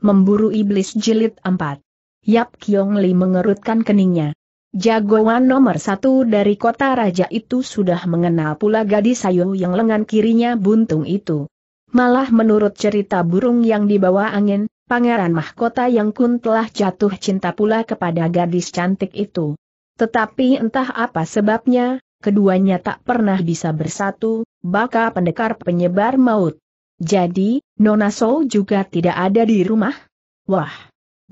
Memburu Iblis Jilid 4 Yap Kiong Li mengerutkan keningnya. Jagoan nomor satu dari kota raja itu sudah mengenal pula gadis sayu yang lengan kirinya buntung itu. Malah menurut cerita burung yang dibawa angin, Pangeran Mahkota yang kun telah jatuh cinta pula kepada gadis cantik itu. Tetapi entah apa sebabnya, keduanya tak pernah bisa bersatu, baka pendekar penyebar maut. Jadi, Nona So juga tidak ada di rumah? Wah!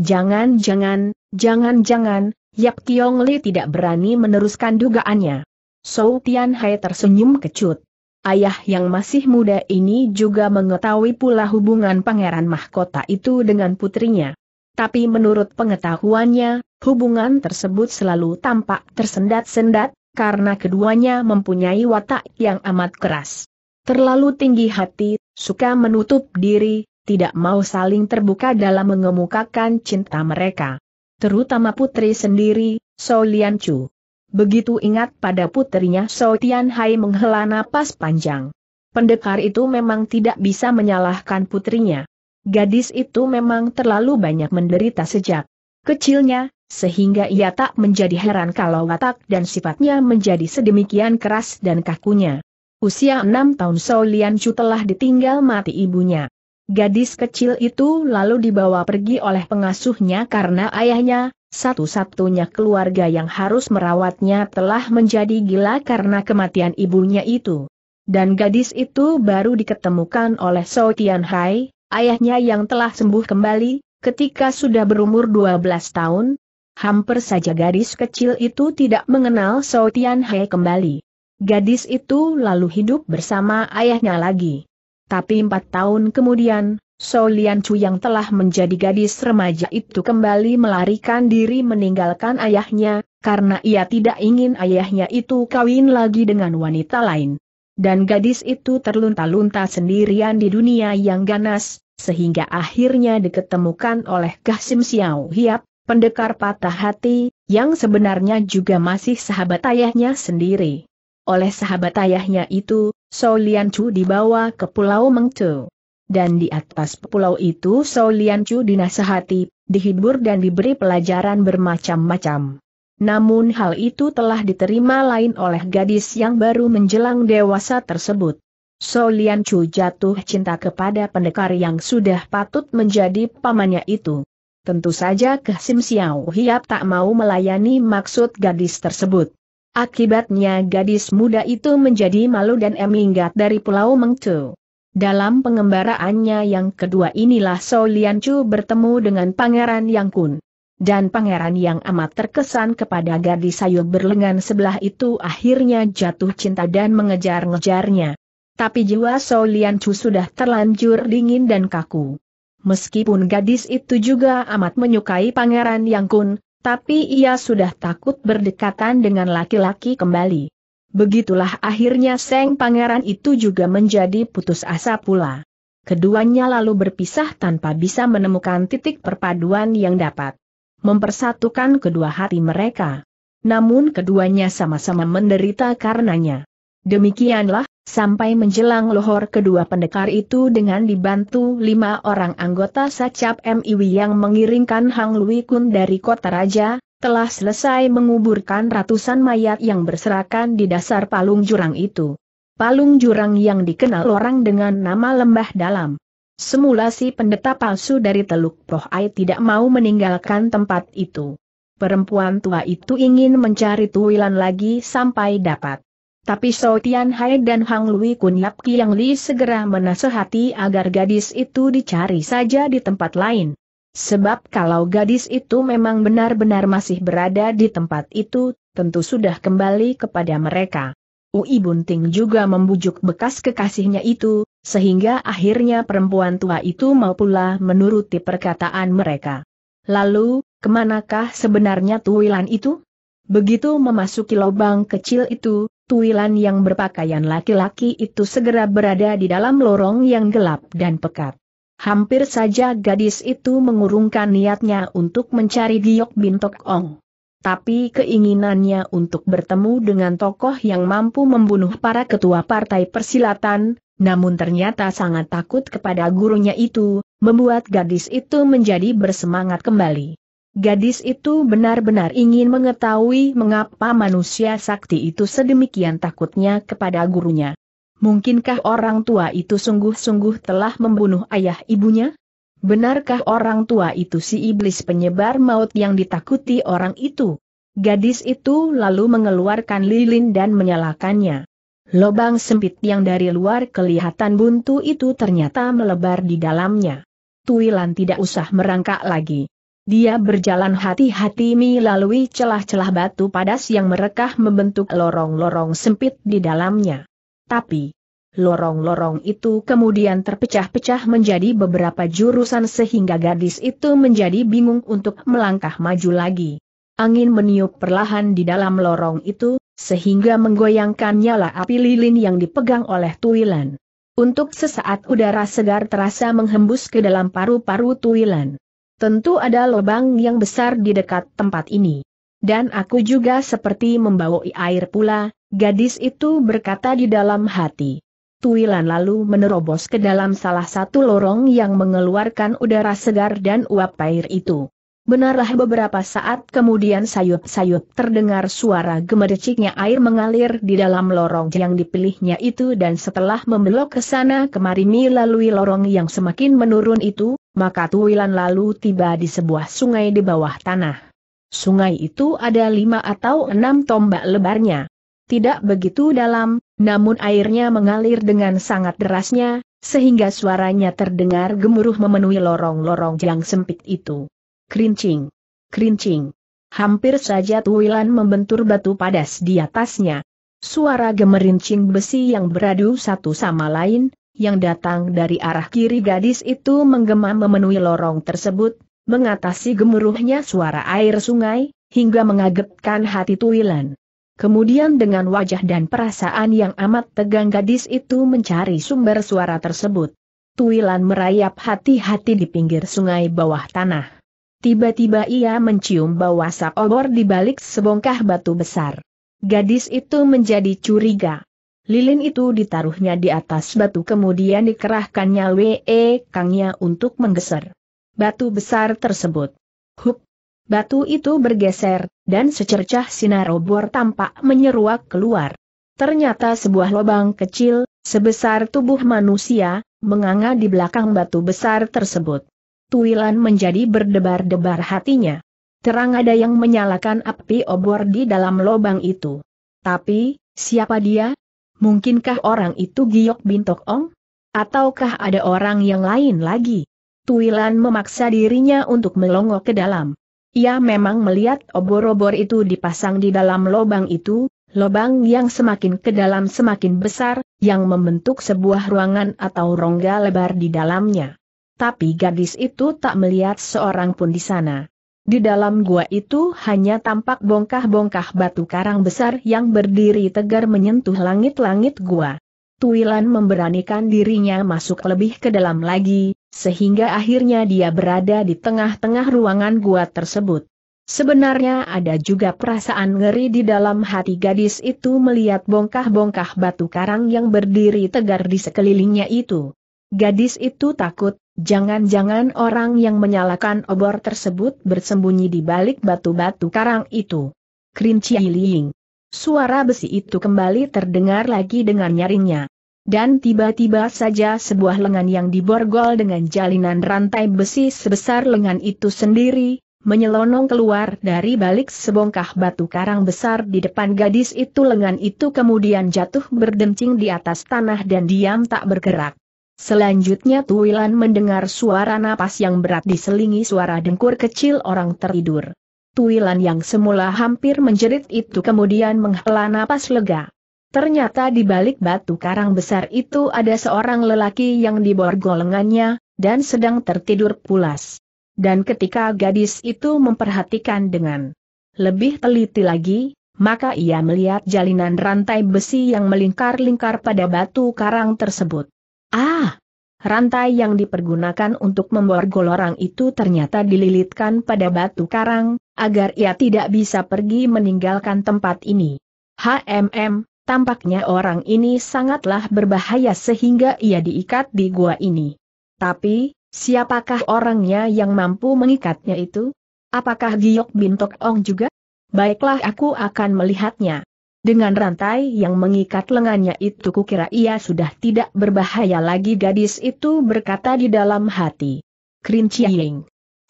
Jangan-jangan, jangan-jangan, Yap Kiong Li tidak berani meneruskan dugaannya. So Tian Hai tersenyum kecut. Ayah yang masih muda ini juga mengetahui pula hubungan pangeran mahkota itu dengan putrinya. Tapi menurut pengetahuannya, hubungan tersebut selalu tampak tersendat-sendat, karena keduanya mempunyai watak yang amat keras. Terlalu tinggi hati, suka menutup diri, tidak mau saling terbuka dalam mengemukakan cinta mereka. Terutama putri sendiri, So Lian Chu. Begitu ingat pada putrinya So Tian Hai menghela napas panjang. Pendekar itu memang tidak bisa menyalahkan putrinya. Gadis itu memang terlalu banyak menderita sejak kecilnya, sehingga ia tak menjadi heran kalau watak dan sifatnya menjadi sedemikian keras dan kakunya. Usia enam tahun Sou Lian Chu telah ditinggal mati ibunya. Gadis kecil itu lalu dibawa pergi oleh pengasuhnya karena ayahnya, satu-satunya keluarga yang harus merawatnya telah menjadi gila karena kematian ibunya itu. Dan gadis itu baru diketemukan oleh Tian Hai, ayahnya yang telah sembuh kembali, ketika sudah berumur 12 tahun, hampir saja gadis kecil itu tidak mengenal Tian Hai kembali. Gadis itu lalu hidup bersama ayahnya lagi. Tapi empat tahun kemudian, So Lian Chu yang telah menjadi gadis remaja itu kembali melarikan diri meninggalkan ayahnya, karena ia tidak ingin ayahnya itu kawin lagi dengan wanita lain. Dan gadis itu terlunta-lunta sendirian di dunia yang ganas, sehingga akhirnya diketemukan oleh Sim Xiao Hiap, pendekar patah hati, yang sebenarnya juga masih sahabat ayahnya sendiri oleh sahabat ayahnya itu, So Lian Chu dibawa ke Pulau Mengcu. Dan di atas pulau itu So Lian Chu dinasehati, dihibur dan diberi pelajaran bermacam-macam. Namun hal itu telah diterima lain oleh gadis yang baru menjelang dewasa tersebut. So Lian Chu jatuh cinta kepada pendekar yang sudah patut menjadi pamannya itu. Tentu saja Ke Xiao Hiap tak mau melayani maksud gadis tersebut. Akibatnya gadis muda itu menjadi malu dan eminggat dari Pulau Mengtu. Dalam pengembaraannya yang kedua inilah So Lian Chu bertemu dengan Pangeran Yang Kun. Dan pangeran yang amat terkesan kepada gadis sayur berlengan sebelah itu akhirnya jatuh cinta dan mengejar-ngejarnya. Tapi jiwa So Lian Chu sudah terlanjur dingin dan kaku. Meskipun gadis itu juga amat menyukai pangeran Yang Kun, tapi ia sudah takut berdekatan dengan laki-laki kembali. Begitulah akhirnya Seng Pangeran itu juga menjadi putus asa pula. Keduanya lalu berpisah tanpa bisa menemukan titik perpaduan yang dapat mempersatukan kedua hati mereka. Namun keduanya sama-sama menderita karenanya. Demikianlah, Sampai menjelang lohor kedua pendekar itu dengan dibantu lima orang anggota Sacap MIW yang mengiringkan Hang Lui Kun dari kota raja, telah selesai menguburkan ratusan mayat yang berserakan di dasar palung jurang itu. Palung jurang yang dikenal orang dengan nama lembah dalam. Semula si pendeta palsu dari Teluk Proh tidak mau meninggalkan tempat itu. Perempuan tua itu ingin mencari tuwilan lagi sampai dapat. Tapi So Tian Hai dan Hang Lui Kun Yap Kiang Li segera menasehati agar gadis itu dicari saja di tempat lain. Sebab kalau gadis itu memang benar-benar masih berada di tempat itu, tentu sudah kembali kepada mereka. Ui Bunting juga membujuk bekas kekasihnya itu, sehingga akhirnya perempuan tua itu mau pula menuruti perkataan mereka. Lalu, kemanakah sebenarnya tuwilan itu? Begitu memasuki lubang kecil itu, Tuilan yang berpakaian laki-laki itu segera berada di dalam lorong yang gelap dan pekat. Hampir saja gadis itu mengurungkan niatnya untuk mencari Giok Bintok Ong. Tapi keinginannya untuk bertemu dengan tokoh yang mampu membunuh para ketua partai persilatan, namun ternyata sangat takut kepada gurunya itu, membuat gadis itu menjadi bersemangat kembali. Gadis itu benar-benar ingin mengetahui mengapa manusia sakti itu sedemikian takutnya kepada gurunya. Mungkinkah orang tua itu sungguh-sungguh telah membunuh ayah ibunya? Benarkah orang tua itu si iblis penyebar maut yang ditakuti orang itu? Gadis itu lalu mengeluarkan lilin dan menyalakannya. Lobang sempit yang dari luar kelihatan buntu itu ternyata melebar di dalamnya. Tuilan tidak usah merangkak lagi. Dia berjalan hati-hati melalui celah-celah batu padas yang merekah membentuk lorong-lorong sempit di dalamnya. Tapi, lorong-lorong itu kemudian terpecah-pecah menjadi beberapa jurusan sehingga gadis itu menjadi bingung untuk melangkah maju lagi. Angin meniup perlahan di dalam lorong itu, sehingga menggoyangkan nyala api lilin yang dipegang oleh Tuilan. Untuk sesaat udara segar terasa menghembus ke dalam paru-paru Tuilan. Tentu ada lubang yang besar di dekat tempat ini. Dan aku juga seperti membawa air pula, gadis itu berkata di dalam hati. Tuilan lalu menerobos ke dalam salah satu lorong yang mengeluarkan udara segar dan uap air itu. Benarlah beberapa saat kemudian sayup-sayup terdengar suara gemericiknya air mengalir di dalam lorong yang dipilihnya itu dan setelah membelok ke sana kemari melalui lorong yang semakin menurun itu, maka Tuwilan lalu tiba di sebuah sungai di bawah tanah. Sungai itu ada lima atau enam tombak lebarnya. Tidak begitu dalam, namun airnya mengalir dengan sangat derasnya, sehingga suaranya terdengar gemuruh memenuhi lorong-lorong yang sempit itu. Kerincing. Kerincing. Hampir saja Tuilan membentur batu padas di atasnya. Suara gemerincing besi yang beradu satu sama lain, yang datang dari arah kiri gadis itu menggema memenuhi lorong tersebut, mengatasi gemuruhnya suara air sungai, hingga mengagetkan hati Tuilan. Kemudian dengan wajah dan perasaan yang amat tegang gadis itu mencari sumber suara tersebut. Tuilan merayap hati-hati di pinggir sungai bawah tanah. Tiba-tiba ia mencium bau asap obor di balik sebongkah batu besar. Gadis itu menjadi curiga. Lilin itu ditaruhnya di atas batu kemudian dikerahkannya W.E. Kangnya untuk menggeser. Batu besar tersebut. Hup! Batu itu bergeser, dan secercah sinar obor tampak menyeruak keluar. Ternyata sebuah lubang kecil, sebesar tubuh manusia, menganga di belakang batu besar tersebut. Tuilan menjadi berdebar-debar hatinya. Terang ada yang menyalakan api obor di dalam lobang itu. Tapi, siapa dia? Mungkinkah orang itu Giok Bintok Ong? Ataukah ada orang yang lain lagi? Tuilan memaksa dirinya untuk melongo ke dalam. Ia memang melihat obor-obor itu dipasang di dalam lobang itu, lobang yang semakin ke dalam semakin besar, yang membentuk sebuah ruangan atau rongga lebar di dalamnya tapi gadis itu tak melihat seorang pun di sana. Di dalam gua itu hanya tampak bongkah-bongkah batu karang besar yang berdiri tegar menyentuh langit-langit gua. Tuilan memberanikan dirinya masuk lebih ke dalam lagi, sehingga akhirnya dia berada di tengah-tengah ruangan gua tersebut. Sebenarnya ada juga perasaan ngeri di dalam hati gadis itu melihat bongkah-bongkah batu karang yang berdiri tegar di sekelilingnya itu. Gadis itu takut, Jangan-jangan orang yang menyalakan obor tersebut bersembunyi di balik batu-batu karang itu. Kerinci Liying. Suara besi itu kembali terdengar lagi dengan nyaringnya. Dan tiba-tiba saja sebuah lengan yang diborgol dengan jalinan rantai besi sebesar lengan itu sendiri, menyelonong keluar dari balik sebongkah batu karang besar di depan gadis itu lengan itu kemudian jatuh berdencing di atas tanah dan diam tak bergerak. Selanjutnya Tuilan mendengar suara napas yang berat diselingi suara dengkur kecil orang tertidur. Tuilan yang semula hampir menjerit itu kemudian menghela napas lega. Ternyata di balik batu karang besar itu ada seorang lelaki yang diborgol lengannya, dan sedang tertidur pulas. Dan ketika gadis itu memperhatikan dengan lebih teliti lagi, maka ia melihat jalinan rantai besi yang melingkar-lingkar pada batu karang tersebut. Ah! Rantai yang dipergunakan untuk memborgol orang itu ternyata dililitkan pada batu karang, agar ia tidak bisa pergi meninggalkan tempat ini. HMM, tampaknya orang ini sangatlah berbahaya sehingga ia diikat di gua ini. Tapi, siapakah orangnya yang mampu mengikatnya itu? Apakah Giok Bintok Ong juga? Baiklah aku akan melihatnya. Dengan rantai yang mengikat lengannya itu kukira ia sudah tidak berbahaya lagi gadis itu berkata di dalam hati. Krin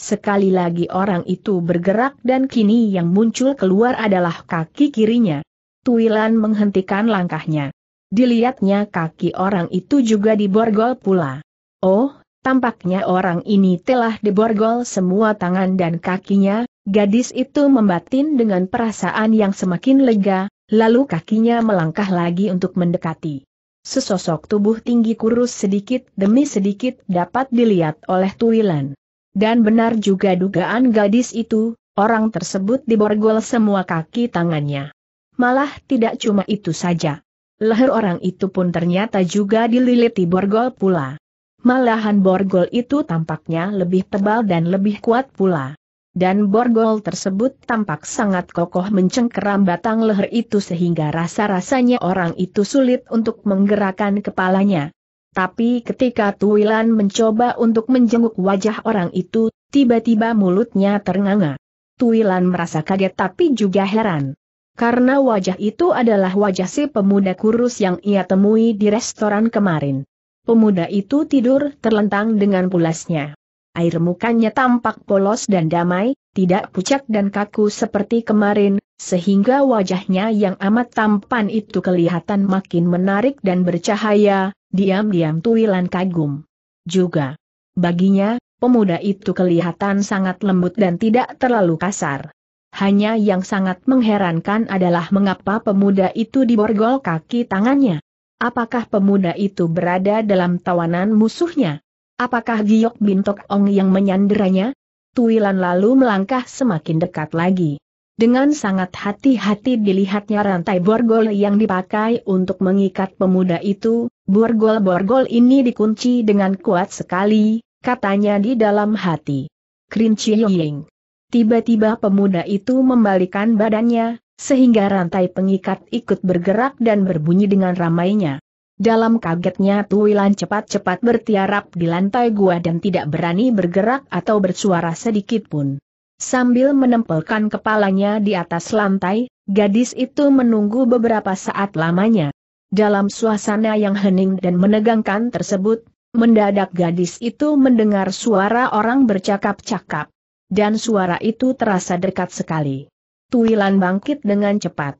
Sekali lagi orang itu bergerak dan kini yang muncul keluar adalah kaki kirinya. Tuilan menghentikan langkahnya. Dilihatnya kaki orang itu juga diborgol pula. Oh, tampaknya orang ini telah diborgol semua tangan dan kakinya, gadis itu membatin dengan perasaan yang semakin lega, Lalu kakinya melangkah lagi untuk mendekati. Sesosok tubuh tinggi kurus sedikit demi sedikit dapat dilihat oleh Tuilan. Dan benar juga dugaan gadis itu, orang tersebut diborgol semua kaki tangannya. Malah tidak cuma itu saja. Leher orang itu pun ternyata juga dililiti borgol pula. Malahan borgol itu tampaknya lebih tebal dan lebih kuat pula. Dan borgol tersebut tampak sangat kokoh mencengkeram batang leher itu sehingga rasa-rasanya orang itu sulit untuk menggerakkan kepalanya. Tapi ketika Tuilan mencoba untuk menjenguk wajah orang itu, tiba-tiba mulutnya ternganga. Tuilan merasa kaget tapi juga heran karena wajah itu adalah wajah si pemuda kurus yang ia temui di restoran kemarin. Pemuda itu tidur terlentang dengan pulasnya air mukanya tampak polos dan damai, tidak pucat dan kaku seperti kemarin, sehingga wajahnya yang amat tampan itu kelihatan makin menarik dan bercahaya, diam-diam Tuwilan kagum. Juga. Baginya, pemuda itu kelihatan sangat lembut dan tidak terlalu kasar. Hanya yang sangat mengherankan adalah mengapa pemuda itu diborgol kaki tangannya. Apakah pemuda itu berada dalam tawanan musuhnya? Apakah Giok Bintok Ong yang menyanderanya? Tuilan lalu melangkah semakin dekat lagi. Dengan sangat hati-hati dilihatnya rantai borgol yang dipakai untuk mengikat pemuda itu, borgol-borgol ini dikunci dengan kuat sekali, katanya di dalam hati. Krinci Ying. Tiba-tiba pemuda itu membalikan badannya, sehingga rantai pengikat ikut bergerak dan berbunyi dengan ramainya. Dalam kagetnya Tuilan cepat-cepat bertiarap di lantai gua dan tidak berani bergerak atau bersuara sedikit pun. Sambil menempelkan kepalanya di atas lantai, gadis itu menunggu beberapa saat lamanya. Dalam suasana yang hening dan menegangkan tersebut, mendadak gadis itu mendengar suara orang bercakap-cakap. Dan suara itu terasa dekat sekali. Tuilan bangkit dengan cepat.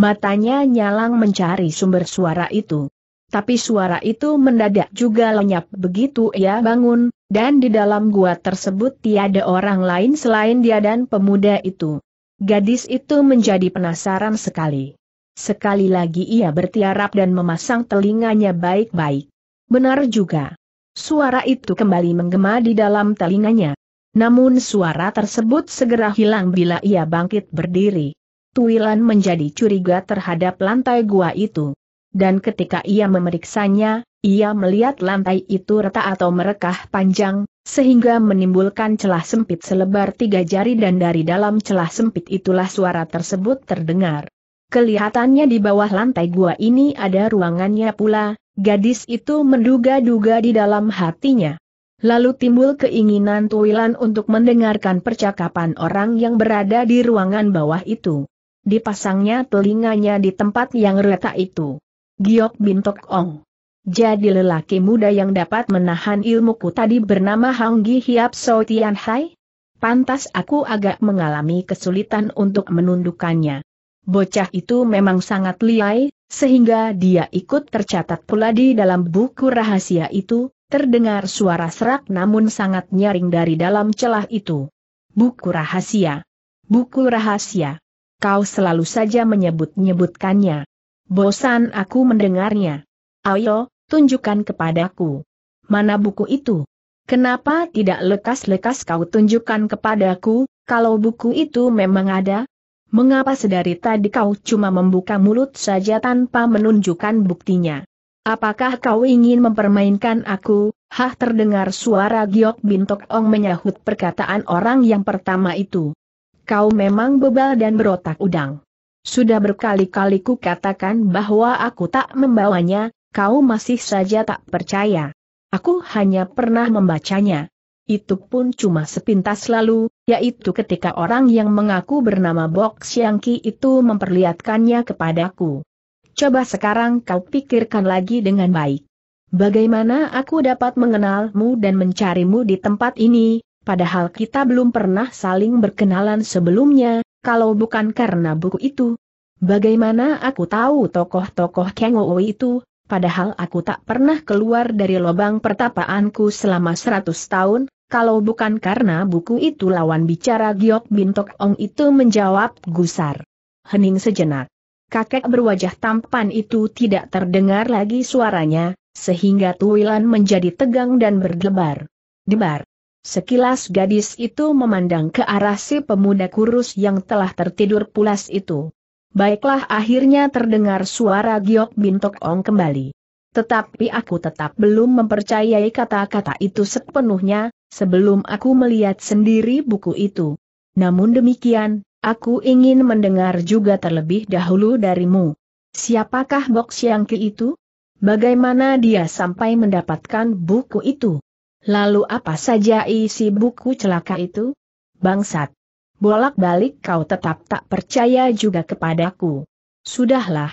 Matanya nyalang mencari sumber suara itu. Tapi suara itu mendadak juga lenyap begitu ia bangun, dan di dalam gua tersebut tiada orang lain selain dia dan pemuda itu. Gadis itu menjadi penasaran sekali. Sekali lagi ia bertiarap dan memasang telinganya baik-baik. Benar juga. Suara itu kembali menggema di dalam telinganya. Namun suara tersebut segera hilang bila ia bangkit berdiri. Tuilan menjadi curiga terhadap lantai gua itu dan ketika ia memeriksanya, ia melihat lantai itu retak atau merekah panjang, sehingga menimbulkan celah sempit selebar tiga jari dan dari dalam celah sempit itulah suara tersebut terdengar. Kelihatannya di bawah lantai gua ini ada ruangannya pula, gadis itu menduga-duga di dalam hatinya. Lalu timbul keinginan Tuilan untuk mendengarkan percakapan orang yang berada di ruangan bawah itu. Dipasangnya telinganya di tempat yang retak itu. Giok Bintok Ong. Jadi lelaki muda yang dapat menahan ilmuku tadi bernama Hang Gi Hiap So Tian Hai? Pantas aku agak mengalami kesulitan untuk menundukkannya. Bocah itu memang sangat liai, sehingga dia ikut tercatat pula di dalam buku rahasia itu, terdengar suara serak namun sangat nyaring dari dalam celah itu. Buku rahasia. Buku rahasia. Kau selalu saja menyebut-nyebutkannya. Bosan aku mendengarnya. Ayo, tunjukkan kepadaku. Mana buku itu? Kenapa tidak lekas-lekas kau tunjukkan kepadaku, kalau buku itu memang ada? Mengapa sedari tadi kau cuma membuka mulut saja tanpa menunjukkan buktinya? Apakah kau ingin mempermainkan aku? Hah terdengar suara Giok Bintok Ong menyahut perkataan orang yang pertama itu. Kau memang bebal dan berotak udang. Sudah berkali-kali ku katakan bahwa aku tak membawanya, kau masih saja tak percaya. Aku hanya pernah membacanya. Itu pun cuma sepintas lalu, yaitu ketika orang yang mengaku bernama Bok Siangki itu memperlihatkannya kepadaku. Coba sekarang kau pikirkan lagi dengan baik. Bagaimana aku dapat mengenalmu dan mencarimu di tempat ini, padahal kita belum pernah saling berkenalan sebelumnya, kalau bukan karena buku itu. Bagaimana aku tahu tokoh-tokoh Kengowo itu, padahal aku tak pernah keluar dari lubang pertapaanku selama 100 tahun, kalau bukan karena buku itu lawan bicara Giok Bintok Ong itu menjawab gusar. Hening sejenak. Kakek berwajah tampan itu tidak terdengar lagi suaranya, sehingga tuwilan menjadi tegang dan berdebar. Debar. Sekilas gadis itu memandang ke arah si pemuda kurus yang telah tertidur pulas itu. Baiklah akhirnya terdengar suara Giok Bintok Ong kembali. Tetapi aku tetap belum mempercayai kata-kata itu sepenuhnya, sebelum aku melihat sendiri buku itu. Namun demikian, aku ingin mendengar juga terlebih dahulu darimu. Siapakah Bok Siangki itu? Bagaimana dia sampai mendapatkan buku itu? Lalu apa saja isi buku celaka itu? Bangsat. Bolak-balik kau tetap tak percaya juga kepadaku. Sudahlah.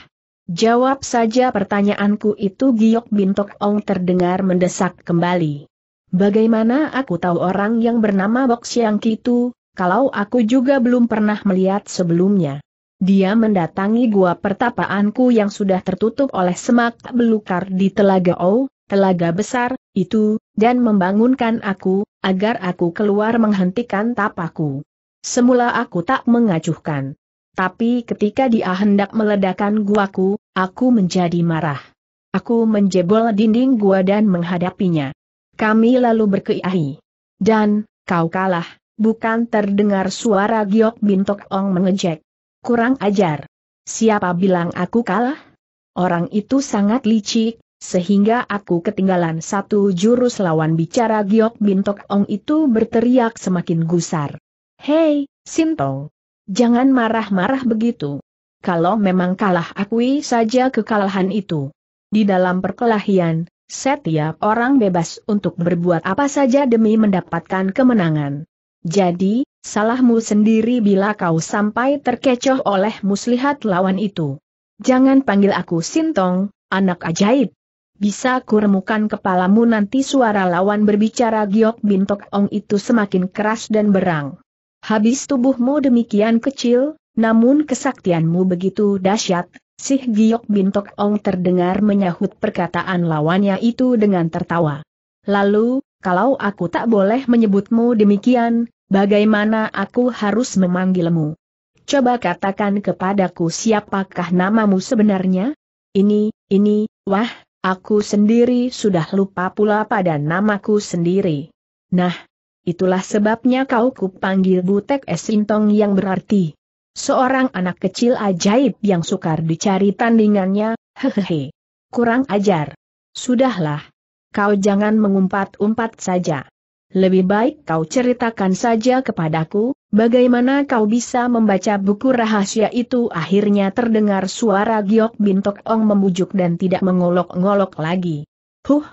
Jawab saja pertanyaanku itu Giok Bintok Ong terdengar mendesak kembali. Bagaimana aku tahu orang yang bernama Bok Siang Kitu, kalau aku juga belum pernah melihat sebelumnya. Dia mendatangi gua pertapaanku yang sudah tertutup oleh semak belukar di Telaga O, telaga besar, itu, dan membangunkan aku, agar aku keluar menghentikan tapaku. Semula aku tak mengacuhkan. Tapi ketika dia hendak meledakan guaku, aku menjadi marah. Aku menjebol dinding gua dan menghadapinya. Kami lalu berkeiahi. Dan, kau kalah, bukan terdengar suara Giok Bintok Ong mengejek. Kurang ajar. Siapa bilang aku kalah? Orang itu sangat licik, sehingga aku ketinggalan satu jurus lawan bicara Giok Bintok Ong itu berteriak semakin gusar. Hei, Sintong! Jangan marah-marah begitu. Kalau memang kalah akui saja kekalahan itu. Di dalam perkelahian, setiap orang bebas untuk berbuat apa saja demi mendapatkan kemenangan. Jadi, salahmu sendiri bila kau sampai terkecoh oleh muslihat lawan itu. Jangan panggil aku Sintong, anak ajaib. Bisa kuremukan kepalamu nanti suara lawan berbicara Giok Bintok Ong itu semakin keras dan berang. Habis tubuhmu demikian kecil, namun kesaktianmu begitu dahsyat, Sih Giok Bintok Ong terdengar menyahut perkataan lawannya itu dengan tertawa. Lalu, kalau aku tak boleh menyebutmu demikian, bagaimana aku harus memanggilmu? Coba katakan kepadaku siapakah namamu sebenarnya? Ini, ini, wah, Aku sendiri sudah lupa pula pada namaku sendiri. Nah, itulah sebabnya kau kupanggil Butek Esintong yang berarti. Seorang anak kecil ajaib yang sukar dicari tandingannya, hehehe. Kurang ajar. Sudahlah. Kau jangan mengumpat-umpat saja. Lebih baik kau ceritakan saja kepadaku, bagaimana kau bisa membaca buku rahasia itu akhirnya terdengar suara Giok Bintok Ong membujuk dan tidak mengolok-ngolok lagi. Huh!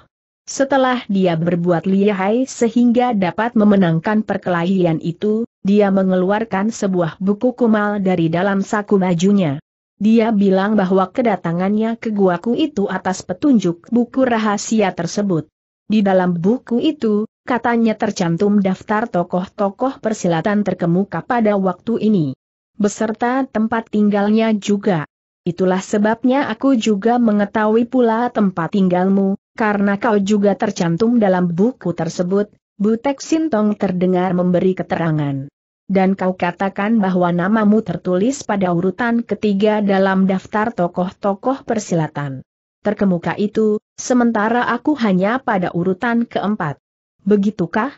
Setelah dia berbuat lihai sehingga dapat memenangkan perkelahian itu, dia mengeluarkan sebuah buku kumal dari dalam saku bajunya. Dia bilang bahwa kedatangannya ke guaku itu atas petunjuk buku rahasia tersebut. Di dalam buku itu, katanya tercantum daftar tokoh-tokoh persilatan terkemuka pada waktu ini. Beserta tempat tinggalnya juga. Itulah sebabnya aku juga mengetahui pula tempat tinggalmu, karena kau juga tercantum dalam buku tersebut, Butek Sintong terdengar memberi keterangan. Dan kau katakan bahwa namamu tertulis pada urutan ketiga dalam daftar tokoh-tokoh persilatan terkemuka itu, sementara aku hanya pada urutan keempat. Begitukah?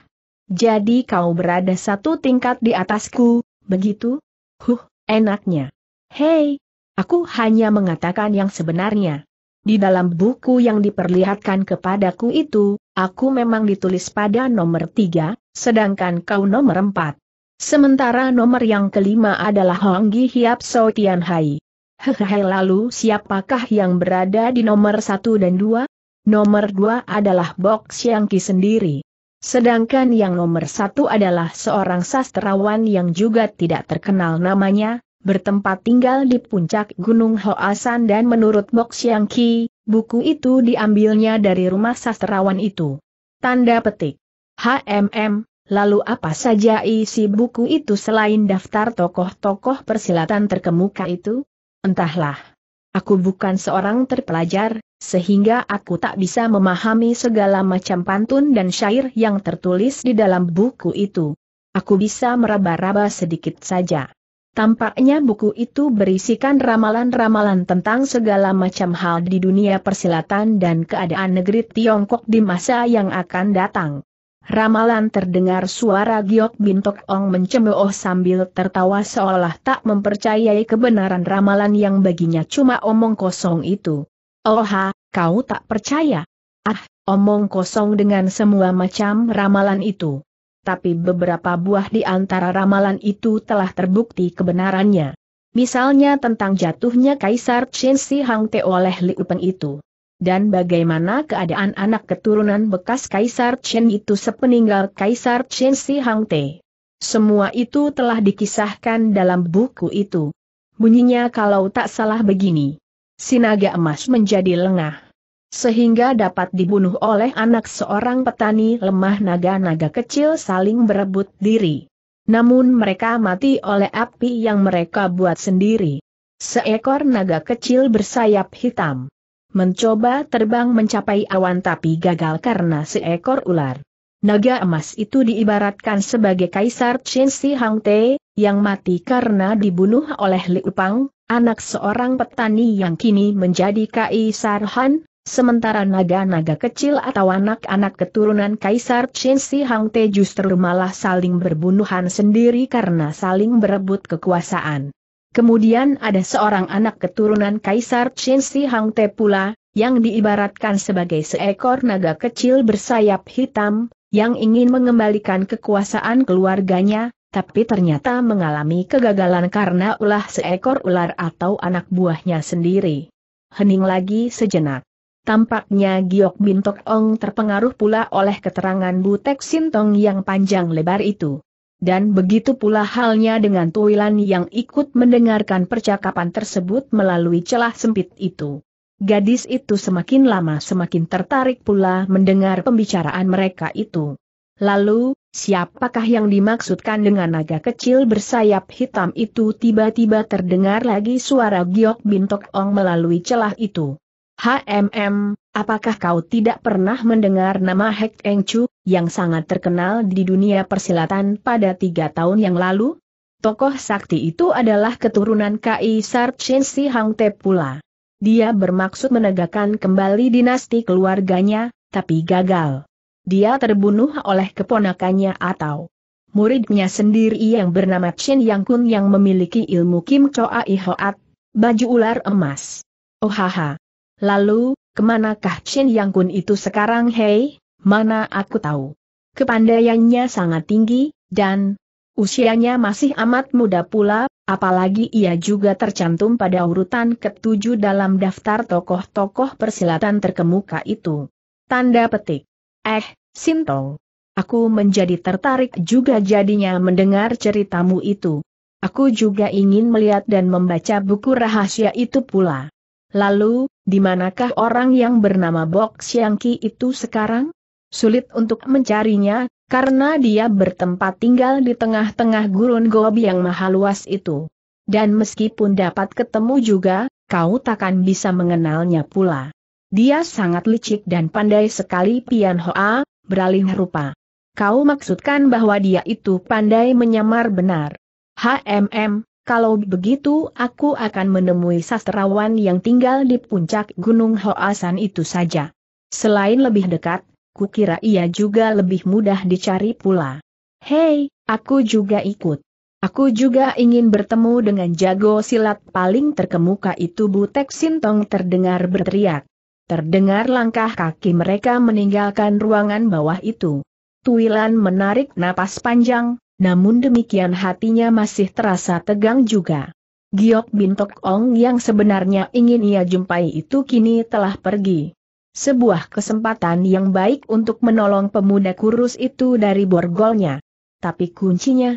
Jadi kau berada satu tingkat di atasku, begitu? Huh, enaknya. Hei, aku hanya mengatakan yang sebenarnya. Di dalam buku yang diperlihatkan kepadaku itu, aku memang ditulis pada nomor tiga, sedangkan kau nomor empat. Sementara nomor yang kelima adalah Honggi Hiap So Tian Hai. Hehehe lalu siapakah yang berada di nomor satu dan dua? Nomor dua adalah Bok Ki sendiri. Sedangkan yang nomor satu adalah seorang sastrawan yang juga tidak terkenal namanya, bertempat tinggal di puncak Gunung Hoasan dan menurut Bok Siang Ki, buku itu diambilnya dari rumah sastrawan itu. Tanda petik. HMM, lalu apa saja isi buku itu selain daftar tokoh-tokoh persilatan terkemuka itu? Entahlah. Aku bukan seorang terpelajar, sehingga aku tak bisa memahami segala macam pantun dan syair yang tertulis di dalam buku itu. Aku bisa meraba-raba sedikit saja. Tampaknya buku itu berisikan ramalan-ramalan tentang segala macam hal di dunia persilatan dan keadaan negeri Tiongkok di masa yang akan datang. Ramalan terdengar suara Giok Bintok Ong mencemooh sambil tertawa seolah tak mempercayai kebenaran ramalan yang baginya cuma omong kosong itu. Oha, kau tak percaya? Ah, omong kosong dengan semua macam ramalan itu. Tapi beberapa buah di antara ramalan itu telah terbukti kebenarannya. Misalnya tentang jatuhnya Kaisar Chen Si Hang Te oleh Liu Peng itu dan bagaimana keadaan anak keturunan bekas Kaisar Chen itu sepeninggal Kaisar Chen Si Hang Te. Semua itu telah dikisahkan dalam buku itu. Bunyinya kalau tak salah begini. Sinaga emas menjadi lengah. Sehingga dapat dibunuh oleh anak seorang petani lemah naga-naga kecil saling berebut diri. Namun mereka mati oleh api yang mereka buat sendiri. Seekor naga kecil bersayap hitam mencoba terbang mencapai awan tapi gagal karena seekor ular. Naga emas itu diibaratkan sebagai Kaisar Chen Si Hang Te, yang mati karena dibunuh oleh Liu Pang, anak seorang petani yang kini menjadi Kaisar Han, sementara naga-naga kecil atau anak-anak keturunan Kaisar Chen Si Hang Te justru malah saling berbunuhan sendiri karena saling berebut kekuasaan. Kemudian ada seorang anak keturunan Kaisar Qin Si Hang Te pula, yang diibaratkan sebagai seekor naga kecil bersayap hitam, yang ingin mengembalikan kekuasaan keluarganya, tapi ternyata mengalami kegagalan karena ulah seekor ular atau anak buahnya sendiri. Hening lagi sejenak. Tampaknya Giok Bintok Ong terpengaruh pula oleh keterangan Butek Sintong yang panjang lebar itu. Dan begitu pula halnya dengan Tuilan yang ikut mendengarkan percakapan tersebut melalui celah sempit itu. Gadis itu semakin lama semakin tertarik pula mendengar pembicaraan mereka itu. Lalu, siapakah yang dimaksudkan dengan naga kecil bersayap hitam itu tiba-tiba terdengar lagi suara Giok Bintok Ong melalui celah itu. HMM, Apakah kau tidak pernah mendengar nama Hek Eng Chu, yang sangat terkenal di dunia persilatan pada tiga tahun yang lalu? Tokoh sakti itu adalah keturunan Kaisar Chen Si Hang Te pula. Dia bermaksud menegakkan kembali dinasti keluarganya, tapi gagal. Dia terbunuh oleh keponakannya atau muridnya sendiri yang bernama Chen Yang Kun yang memiliki ilmu Kim Choa Ihoat, baju ular emas. Oh Ohaha. Lalu, Kemanakah Chin Yang Kun itu sekarang hei? Mana aku tahu. Kepandaiannya sangat tinggi, dan usianya masih amat muda pula, apalagi ia juga tercantum pada urutan ketujuh dalam daftar tokoh-tokoh persilatan terkemuka itu. Tanda petik. Eh, Sintong. Aku menjadi tertarik juga jadinya mendengar ceritamu itu. Aku juga ingin melihat dan membaca buku rahasia itu pula. Lalu, di manakah orang yang bernama Bok Ki itu sekarang? Sulit untuk mencarinya, karena dia bertempat tinggal di tengah-tengah gurun gobi yang maha luas itu. Dan meskipun dapat ketemu juga, kau takkan bisa mengenalnya pula. Dia sangat licik dan pandai sekali Pian Hoa, beralih rupa. Kau maksudkan bahwa dia itu pandai menyamar benar. HMM, kalau begitu aku akan menemui sastrawan yang tinggal di puncak Gunung Hoasan itu saja. Selain lebih dekat, kukira ia juga lebih mudah dicari pula. Hei, aku juga ikut. Aku juga ingin bertemu dengan jago silat paling terkemuka itu Butek Sintong terdengar berteriak. Terdengar langkah kaki mereka meninggalkan ruangan bawah itu. Tuilan menarik napas panjang, namun demikian hatinya masih terasa tegang juga. Giok Bintok Ong yang sebenarnya ingin ia jumpai itu kini telah pergi. Sebuah kesempatan yang baik untuk menolong pemuda kurus itu dari borgolnya. Tapi kuncinya?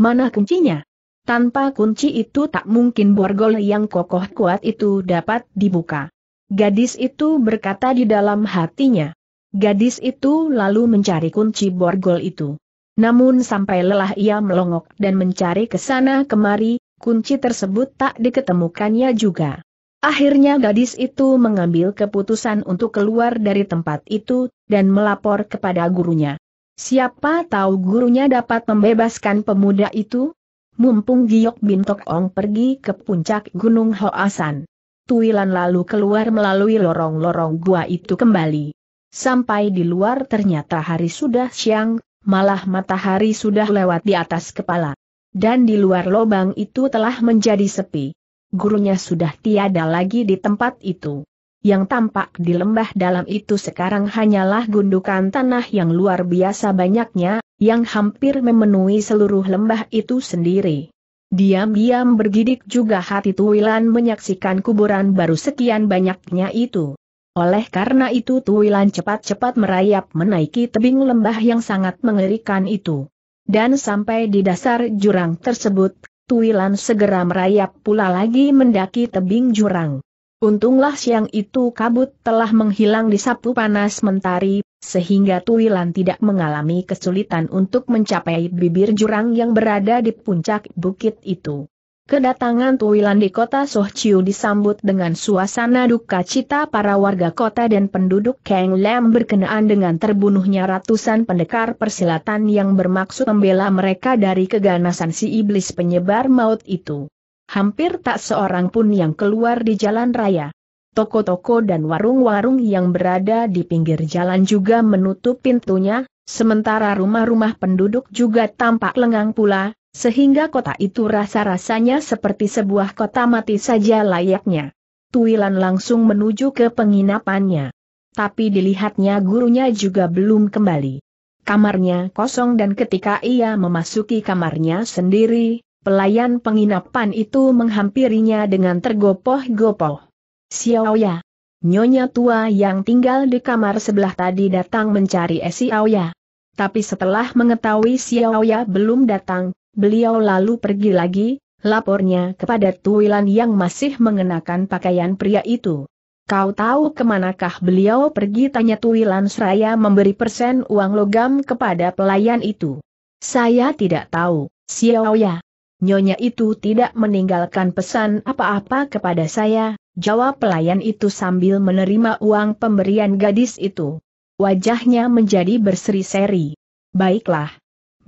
Mana kuncinya? Tanpa kunci itu tak mungkin borgol yang kokoh kuat itu dapat dibuka. Gadis itu berkata di dalam hatinya. Gadis itu lalu mencari kunci borgol itu. Namun sampai lelah ia melongok dan mencari ke sana kemari, kunci tersebut tak diketemukannya juga. Akhirnya gadis itu mengambil keputusan untuk keluar dari tempat itu, dan melapor kepada gurunya. Siapa tahu gurunya dapat membebaskan pemuda itu? Mumpung Giok Bin Ong pergi ke puncak Gunung Hoasan. Tuilan lalu keluar melalui lorong-lorong gua itu kembali. Sampai di luar ternyata hari sudah siang, malah matahari sudah lewat di atas kepala. Dan di luar lobang itu telah menjadi sepi. Gurunya sudah tiada lagi di tempat itu. Yang tampak di lembah dalam itu sekarang hanyalah gundukan tanah yang luar biasa banyaknya, yang hampir memenuhi seluruh lembah itu sendiri. Diam-diam bergidik juga hati Tuwilan menyaksikan kuburan baru sekian banyaknya itu. Oleh karena itu Tuilan cepat-cepat merayap menaiki tebing lembah yang sangat mengerikan itu. Dan sampai di dasar jurang tersebut, Tuilan segera merayap pula lagi mendaki tebing jurang. Untunglah siang itu kabut telah menghilang di sapu panas mentari, sehingga Tuilan tidak mengalami kesulitan untuk mencapai bibir jurang yang berada di puncak bukit itu. Kedatangan Tuwilan di kota Sohciu disambut dengan suasana duka cita para warga kota dan penduduk Kang Lam berkenaan dengan terbunuhnya ratusan pendekar persilatan yang bermaksud membela mereka dari keganasan si iblis penyebar maut itu. Hampir tak seorang pun yang keluar di jalan raya. Toko-toko dan warung-warung yang berada di pinggir jalan juga menutup pintunya, sementara rumah-rumah penduduk juga tampak lengang pula, sehingga kota itu rasa-rasanya seperti sebuah kota mati saja layaknya. Tuilan langsung menuju ke penginapannya. Tapi dilihatnya gurunya juga belum kembali. Kamarnya kosong dan ketika ia memasuki kamarnya sendiri, pelayan penginapan itu menghampirinya dengan tergopoh-gopoh. Xiaoya. Nyonya tua yang tinggal di kamar sebelah tadi datang mencari Xiaoya. Tapi setelah mengetahui Xiaoya belum datang, Beliau lalu pergi lagi, lapornya kepada Tuilan yang masih mengenakan pakaian pria itu. Kau tahu kemanakah beliau pergi tanya Tuilan seraya memberi persen uang logam kepada pelayan itu. Saya tidak tahu, Xiao ya. Nyonya itu tidak meninggalkan pesan apa-apa kepada saya, jawab pelayan itu sambil menerima uang pemberian gadis itu. Wajahnya menjadi berseri-seri. Baiklah,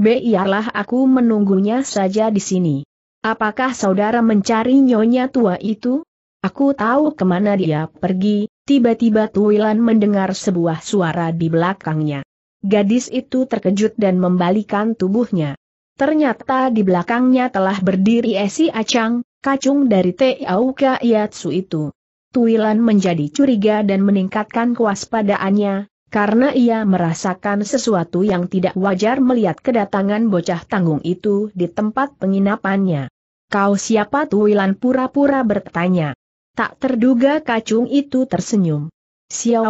biarlah aku menunggunya saja di sini. Apakah saudara mencari nyonya tua itu? Aku tahu kemana dia pergi, tiba-tiba Tuilan mendengar sebuah suara di belakangnya. Gadis itu terkejut dan membalikan tubuhnya. Ternyata di belakangnya telah berdiri Esi Acang, kacung dari Teauka Yatsu itu. Tuilan menjadi curiga dan meningkatkan kewaspadaannya, karena ia merasakan sesuatu yang tidak wajar melihat kedatangan bocah tanggung itu di tempat penginapannya. Kau siapa Tuwilan pura-pura bertanya. Tak terduga kacung itu tersenyum.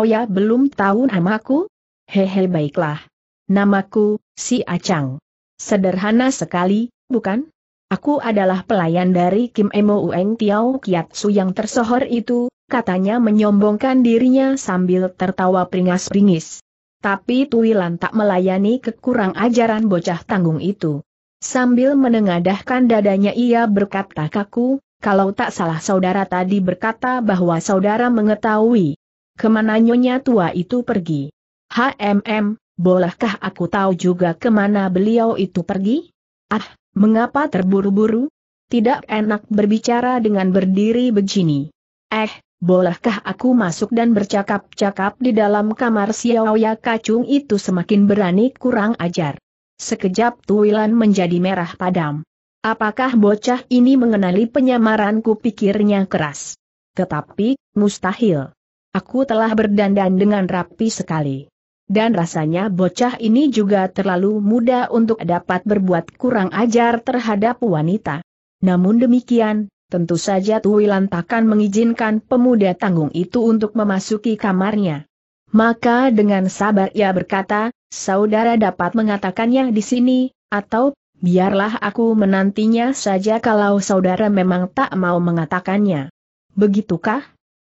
ya belum tahu namaku? Hehe baiklah. Namaku, si Acang. Sederhana sekali, bukan? Aku adalah pelayan dari Kim Emo Ueng Tiao Kiat Su yang tersohor itu, katanya menyombongkan dirinya sambil tertawa peringas pringis Tapi Tuilan tak melayani kekurang ajaran bocah tanggung itu. Sambil menengadahkan dadanya ia berkata kaku, kalau tak salah saudara tadi berkata bahwa saudara mengetahui kemana nyonya tua itu pergi. HMM, bolehkah aku tahu juga kemana beliau itu pergi? Ah, mengapa terburu-buru? Tidak enak berbicara dengan berdiri begini. Eh, bolehkah aku masuk dan bercakap-cakap di dalam kamar Xiaoya Kacung itu semakin berani kurang ajar. Sekejap Tuilan menjadi merah padam. Apakah bocah ini mengenali penyamaranku pikirnya keras? Tetapi, mustahil. Aku telah berdandan dengan rapi sekali. Dan rasanya bocah ini juga terlalu muda untuk dapat berbuat kurang ajar terhadap wanita. Namun demikian, Tentu saja Tuwilan takkan mengizinkan pemuda tanggung itu untuk memasuki kamarnya. Maka dengan sabar ia berkata, saudara dapat mengatakannya di sini, atau biarlah aku menantinya saja kalau saudara memang tak mau mengatakannya. Begitukah?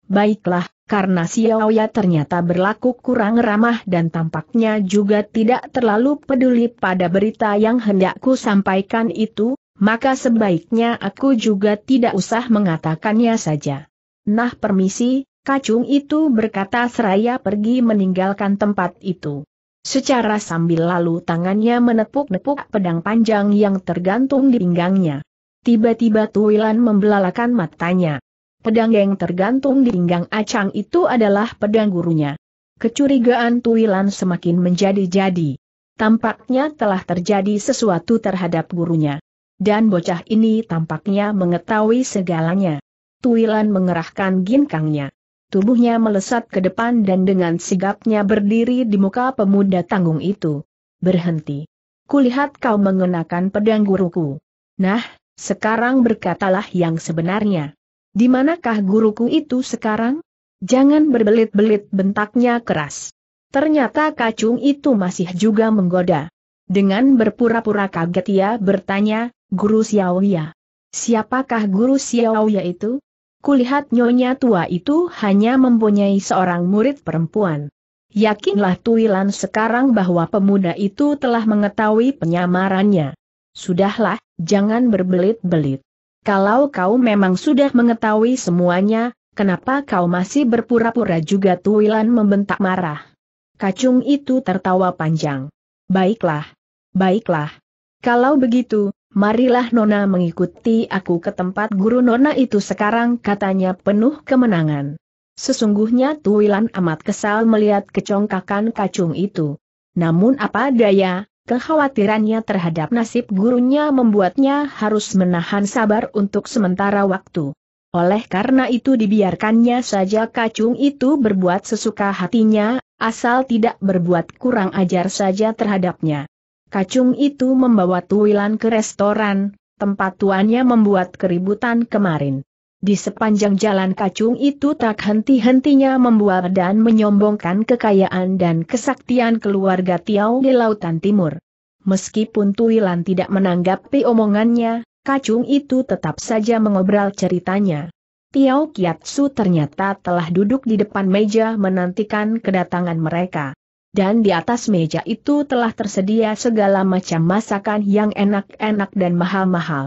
Baiklah, karena Xiaoya ternyata berlaku kurang ramah dan tampaknya juga tidak terlalu peduli pada berita yang hendakku sampaikan itu, maka sebaiknya aku juga tidak usah mengatakannya saja. Nah permisi, kacung itu berkata seraya pergi meninggalkan tempat itu. Secara sambil lalu tangannya menepuk-nepuk pedang panjang yang tergantung di pinggangnya. Tiba-tiba Tuilan membelalakan matanya. Pedang yang tergantung di pinggang Acang itu adalah pedang gurunya. Kecurigaan Tuilan semakin menjadi-jadi. Tampaknya telah terjadi sesuatu terhadap gurunya. Dan bocah ini tampaknya mengetahui segalanya. Tuilan mengerahkan ginkangnya. Tubuhnya melesat ke depan dan dengan sigapnya berdiri di muka pemuda tanggung itu. Berhenti. Kulihat kau mengenakan pedang guruku. Nah, sekarang berkatalah yang sebenarnya. Di manakah guruku itu sekarang? Jangan berbelit-belit bentaknya keras. Ternyata kacung itu masih juga menggoda. Dengan berpura-pura kaget ia bertanya, Guru Xiaoya. Siapakah Guru Xiaoya itu? Kulihat nyonya tua itu hanya mempunyai seorang murid perempuan. Yakinlah Tuilan sekarang bahwa pemuda itu telah mengetahui penyamarannya. Sudahlah, jangan berbelit-belit. Kalau kau memang sudah mengetahui semuanya, kenapa kau masih berpura-pura juga Tuilan membentak marah? Kacung itu tertawa panjang. Baiklah, Baiklah. Kalau begitu, marilah Nona mengikuti aku ke tempat guru Nona itu sekarang katanya penuh kemenangan. Sesungguhnya Tuwilan amat kesal melihat kecongkakan kacung itu. Namun apa daya, kekhawatirannya terhadap nasib gurunya membuatnya harus menahan sabar untuk sementara waktu. Oleh karena itu dibiarkannya saja kacung itu berbuat sesuka hatinya, asal tidak berbuat kurang ajar saja terhadapnya. Kacung itu membawa Tuilan ke restoran, tempat tuannya membuat keributan kemarin. Di sepanjang jalan kacung itu tak henti-hentinya membuat dan menyombongkan kekayaan dan kesaktian keluarga Tiau di Lautan Timur. Meskipun Tuilan tidak menanggapi omongannya, kacung itu tetap saja mengobral ceritanya. Tiao Kiatsu ternyata telah duduk di depan meja menantikan kedatangan mereka dan di atas meja itu telah tersedia segala macam masakan yang enak-enak dan mahal-mahal.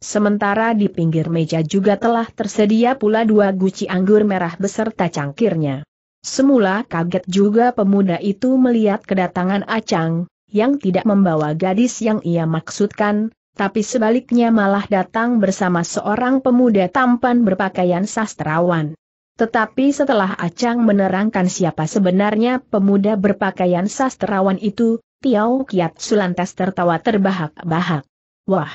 Sementara di pinggir meja juga telah tersedia pula dua guci anggur merah beserta cangkirnya. Semula kaget juga pemuda itu melihat kedatangan Acang, yang tidak membawa gadis yang ia maksudkan, tapi sebaliknya malah datang bersama seorang pemuda tampan berpakaian sastrawan. Tetapi setelah Acang menerangkan siapa sebenarnya pemuda berpakaian sastrawan itu, Tiau Kiat Sulantas tertawa terbahak-bahak. Wah!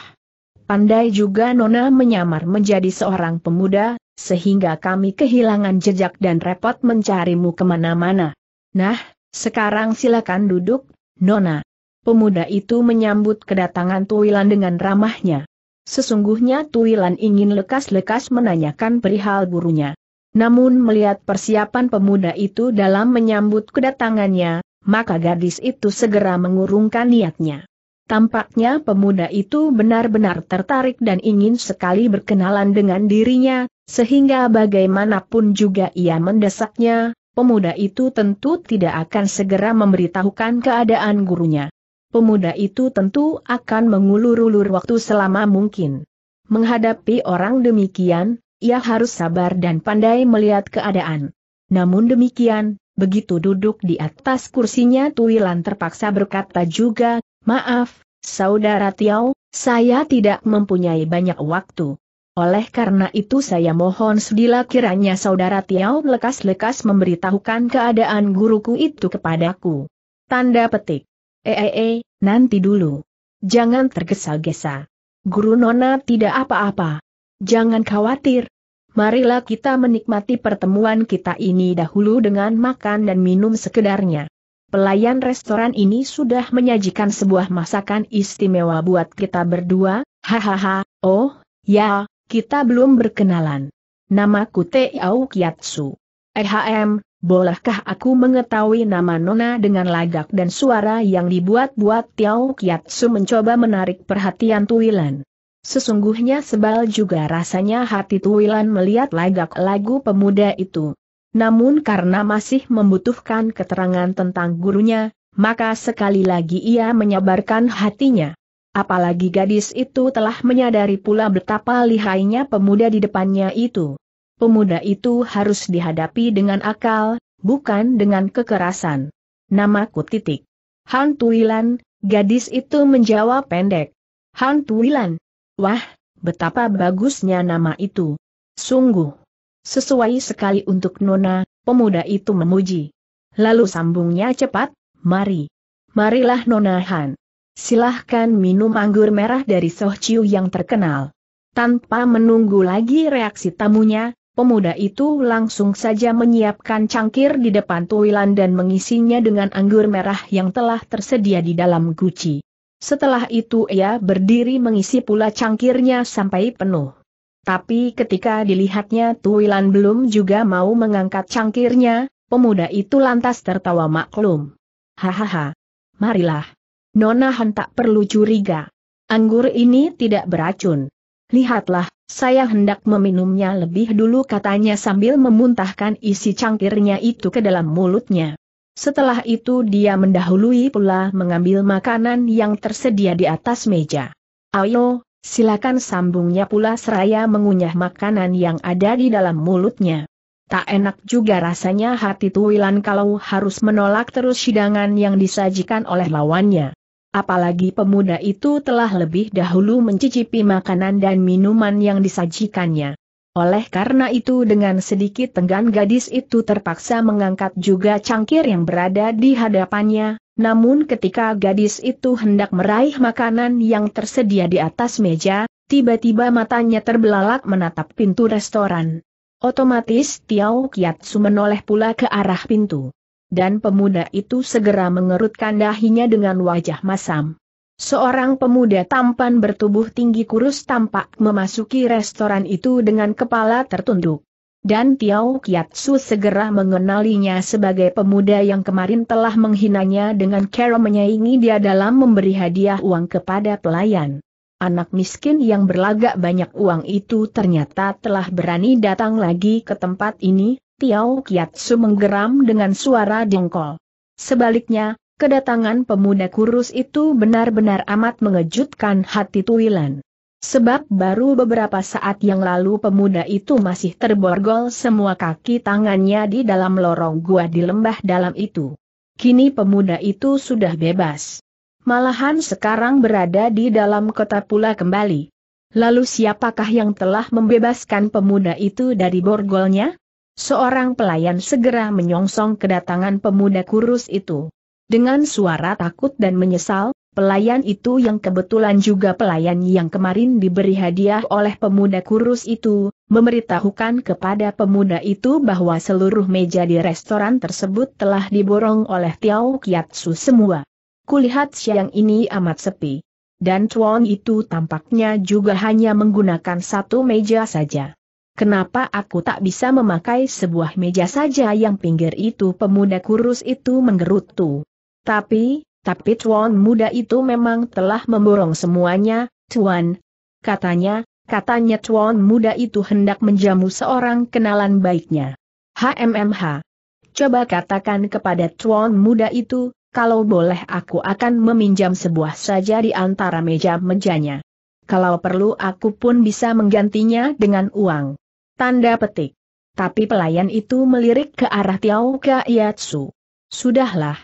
Pandai juga Nona menyamar menjadi seorang pemuda, sehingga kami kehilangan jejak dan repot mencarimu kemana-mana. Nah, sekarang silakan duduk, Nona. Pemuda itu menyambut kedatangan Tuilan dengan ramahnya. Sesungguhnya Tuilan ingin lekas-lekas menanyakan perihal burunya. Namun melihat persiapan pemuda itu dalam menyambut kedatangannya, maka gadis itu segera mengurungkan niatnya. Tampaknya pemuda itu benar-benar tertarik dan ingin sekali berkenalan dengan dirinya, sehingga bagaimanapun juga ia mendesaknya, pemuda itu tentu tidak akan segera memberitahukan keadaan gurunya. Pemuda itu tentu akan mengulur-ulur waktu selama mungkin. Menghadapi orang demikian, ia harus sabar dan pandai melihat keadaan. Namun demikian, begitu duduk di atas kursinya Tuilan terpaksa berkata juga, maaf, Saudara Tiao, saya tidak mempunyai banyak waktu. Oleh karena itu saya mohon sedila kiranya saudara Tiao lekas-lekas memberitahukan keadaan guruku itu kepadaku. Tanda petik. Eee, eh, eh, eh, nanti dulu. Jangan tergesa-gesa. Guru Nona tidak apa-apa. Jangan khawatir, marilah kita menikmati pertemuan kita ini dahulu dengan makan dan minum sekedarnya. Pelayan restoran ini sudah menyajikan sebuah masakan istimewa buat kita berdua, hahaha, oh, ya, kita belum berkenalan. Namaku Teo Kiatsu. EHM, bolehkah aku mengetahui nama Nona dengan lagak dan suara yang dibuat-buat Teo Kiatsu mencoba menarik perhatian Tuilan. Sesungguhnya sebal juga rasanya hati Tuwilan melihat lagak lagu pemuda itu. Namun karena masih membutuhkan keterangan tentang gurunya, maka sekali lagi ia menyabarkan hatinya. Apalagi gadis itu telah menyadari pula betapa lihainya pemuda di depannya itu. Pemuda itu harus dihadapi dengan akal, bukan dengan kekerasan. Namaku titik. Han Tuilan, gadis itu menjawab pendek. Han Tuilan, Wah, betapa bagusnya nama itu. Sungguh. Sesuai sekali untuk Nona, pemuda itu memuji. Lalu sambungnya cepat, mari. Marilah Nona Han. Silahkan minum anggur merah dari Soh Chiu yang terkenal. Tanpa menunggu lagi reaksi tamunya, pemuda itu langsung saja menyiapkan cangkir di depan Tuilan dan mengisinya dengan anggur merah yang telah tersedia di dalam guci. Setelah itu ia berdiri mengisi pula cangkirnya sampai penuh. Tapi ketika dilihatnya Tuilan belum juga mau mengangkat cangkirnya, pemuda itu lantas tertawa maklum. Hahaha. Marilah. Nona Han tak perlu curiga. Anggur ini tidak beracun. Lihatlah, saya hendak meminumnya lebih dulu katanya sambil memuntahkan isi cangkirnya itu ke dalam mulutnya. Setelah itu dia mendahului pula mengambil makanan yang tersedia di atas meja. Ayo, silakan sambungnya pula seraya mengunyah makanan yang ada di dalam mulutnya. Tak enak juga rasanya hati Tuwilan kalau harus menolak terus hidangan yang disajikan oleh lawannya. Apalagi pemuda itu telah lebih dahulu mencicipi makanan dan minuman yang disajikannya. Oleh karena itu dengan sedikit tenggan gadis itu terpaksa mengangkat juga cangkir yang berada di hadapannya, namun ketika gadis itu hendak meraih makanan yang tersedia di atas meja, tiba-tiba matanya terbelalak menatap pintu restoran. Otomatis Tiao Kiatsu menoleh pula ke arah pintu. Dan pemuda itu segera mengerutkan dahinya dengan wajah masam. Seorang pemuda tampan bertubuh tinggi kurus tampak memasuki restoran itu dengan kepala tertunduk. Dan Tiao Su segera mengenalinya sebagai pemuda yang kemarin telah menghinanya dengan cara menyaingi dia dalam memberi hadiah uang kepada pelayan. Anak miskin yang berlagak banyak uang itu ternyata telah berani datang lagi ke tempat ini, Tiao Su menggeram dengan suara dengkol. Sebaliknya, Kedatangan pemuda kurus itu benar-benar amat mengejutkan hati Tuilan. Sebab baru beberapa saat yang lalu pemuda itu masih terborgol semua kaki tangannya di dalam lorong gua di lembah dalam itu. Kini pemuda itu sudah bebas. Malahan sekarang berada di dalam kota pula kembali. Lalu siapakah yang telah membebaskan pemuda itu dari borgolnya? Seorang pelayan segera menyongsong kedatangan pemuda kurus itu. Dengan suara takut dan menyesal, pelayan itu yang kebetulan juga pelayan yang kemarin diberi hadiah oleh pemuda kurus itu, memberitahukan kepada pemuda itu bahwa seluruh meja di restoran tersebut telah diborong oleh Tiao Kiatsu semua. Kulihat siang ini amat sepi. Dan Chuan itu tampaknya juga hanya menggunakan satu meja saja. Kenapa aku tak bisa memakai sebuah meja saja yang pinggir itu pemuda kurus itu menggerutu. Tapi, tapi tuan muda itu memang telah memborong semuanya, tuan. Katanya, katanya tuan muda itu hendak menjamu seorang kenalan baiknya. HMMH. Coba katakan kepada tuan muda itu, kalau boleh aku akan meminjam sebuah saja di antara meja-mejanya. Kalau perlu aku pun bisa menggantinya dengan uang. Tanda petik. Tapi pelayan itu melirik ke arah Tiao Ka Yatsu. Sudahlah,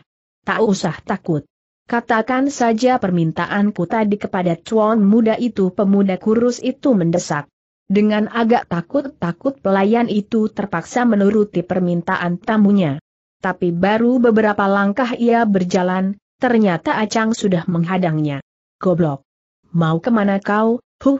tak usah takut. Katakan saja permintaanku tadi kepada cuan muda itu pemuda kurus itu mendesak. Dengan agak takut-takut pelayan itu terpaksa menuruti permintaan tamunya. Tapi baru beberapa langkah ia berjalan, ternyata Acang sudah menghadangnya. Goblok. Mau kemana kau, huh?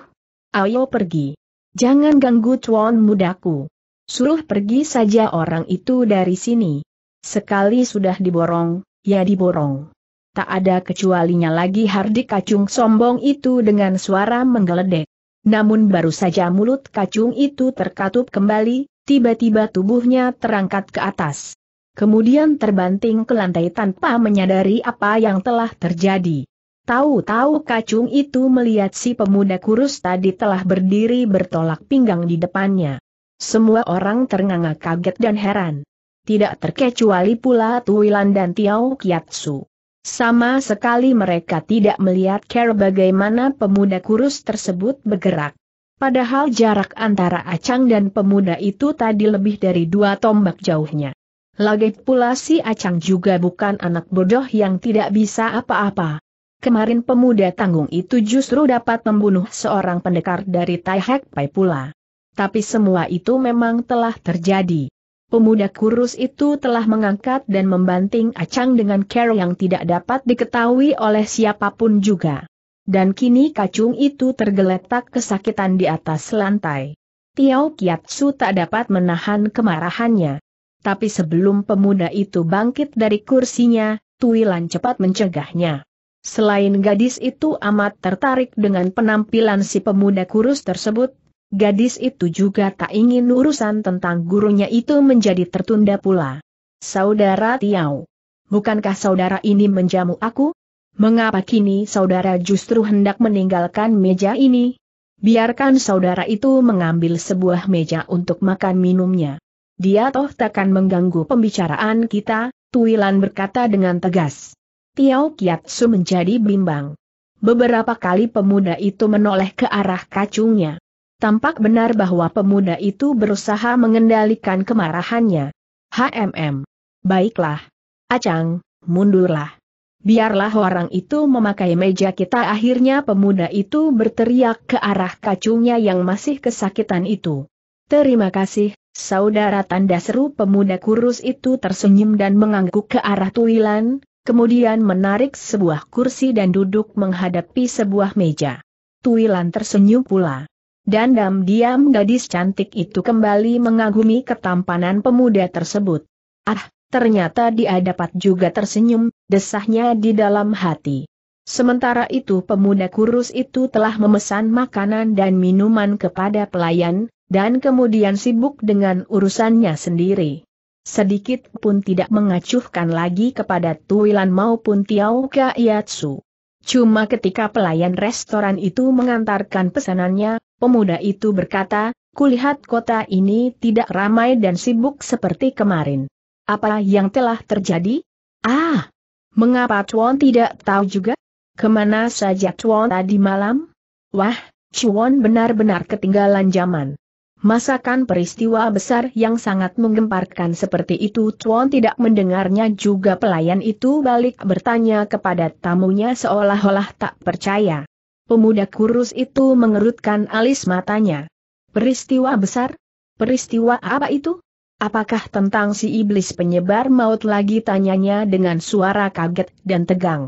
Ayo pergi. Jangan ganggu cuan mudaku. Suruh pergi saja orang itu dari sini. Sekali sudah diborong, ya diborong. Tak ada kecualinya lagi Hardikacung kacung sombong itu dengan suara menggeledek. Namun baru saja mulut kacung itu terkatup kembali, tiba-tiba tubuhnya terangkat ke atas. Kemudian terbanting ke lantai tanpa menyadari apa yang telah terjadi. Tahu-tahu kacung itu melihat si pemuda kurus tadi telah berdiri bertolak pinggang di depannya. Semua orang ternganga kaget dan heran tidak terkecuali pula Tuilan dan Tiao Kiatsu. Sama sekali mereka tidak melihat care bagaimana pemuda kurus tersebut bergerak. Padahal jarak antara Acang dan pemuda itu tadi lebih dari dua tombak jauhnya. Lagi pula si Acang juga bukan anak bodoh yang tidak bisa apa-apa. Kemarin pemuda tanggung itu justru dapat membunuh seorang pendekar dari Tai Hek Pai pula. Tapi semua itu memang telah terjadi. Pemuda kurus itu telah mengangkat dan membanting acang dengan care yang tidak dapat diketahui oleh siapapun juga. Dan kini kacung itu tergeletak kesakitan di atas lantai. Tiao Kiatsu tak dapat menahan kemarahannya. Tapi sebelum pemuda itu bangkit dari kursinya, Tuilan cepat mencegahnya. Selain gadis itu amat tertarik dengan penampilan si pemuda kurus tersebut, gadis itu juga tak ingin urusan tentang gurunya itu menjadi tertunda pula. Saudara Tiau, bukankah saudara ini menjamu aku? Mengapa kini saudara justru hendak meninggalkan meja ini? Biarkan saudara itu mengambil sebuah meja untuk makan minumnya. Dia toh takkan mengganggu pembicaraan kita, Tuilan berkata dengan tegas. Tiao Kiatsu menjadi bimbang. Beberapa kali pemuda itu menoleh ke arah kacungnya. Tampak benar bahwa pemuda itu berusaha mengendalikan kemarahannya. HMM. Baiklah. Acang, mundurlah. Biarlah orang itu memakai meja kita akhirnya pemuda itu berteriak ke arah kacungnya yang masih kesakitan itu. Terima kasih, saudara tanda seru pemuda kurus itu tersenyum dan mengangguk ke arah Tuilan, kemudian menarik sebuah kursi dan duduk menghadapi sebuah meja. Tuilan tersenyum pula. Dandam diam gadis cantik itu kembali mengagumi ketampanan pemuda tersebut. Ah, ternyata dia dapat juga tersenyum, desahnya di dalam hati. Sementara itu pemuda kurus itu telah memesan makanan dan minuman kepada pelayan, dan kemudian sibuk dengan urusannya sendiri. Sedikit pun tidak mengacuhkan lagi kepada Tuilan maupun Tiao Kaiatsu. Cuma ketika pelayan restoran itu mengantarkan pesanannya, Pemuda itu berkata, kulihat kota ini tidak ramai dan sibuk seperti kemarin. Apa yang telah terjadi? Ah! Mengapa Chuan tidak tahu juga? Kemana saja Chuan tadi malam? Wah, Chuan benar-benar ketinggalan zaman. Masakan peristiwa besar yang sangat menggemparkan seperti itu Chuan tidak mendengarnya juga pelayan itu balik bertanya kepada tamunya seolah-olah tak percaya. Pemuda kurus itu mengerutkan alis matanya. Peristiwa besar? Peristiwa apa itu? Apakah tentang si iblis penyebar maut lagi tanyanya dengan suara kaget dan tegang.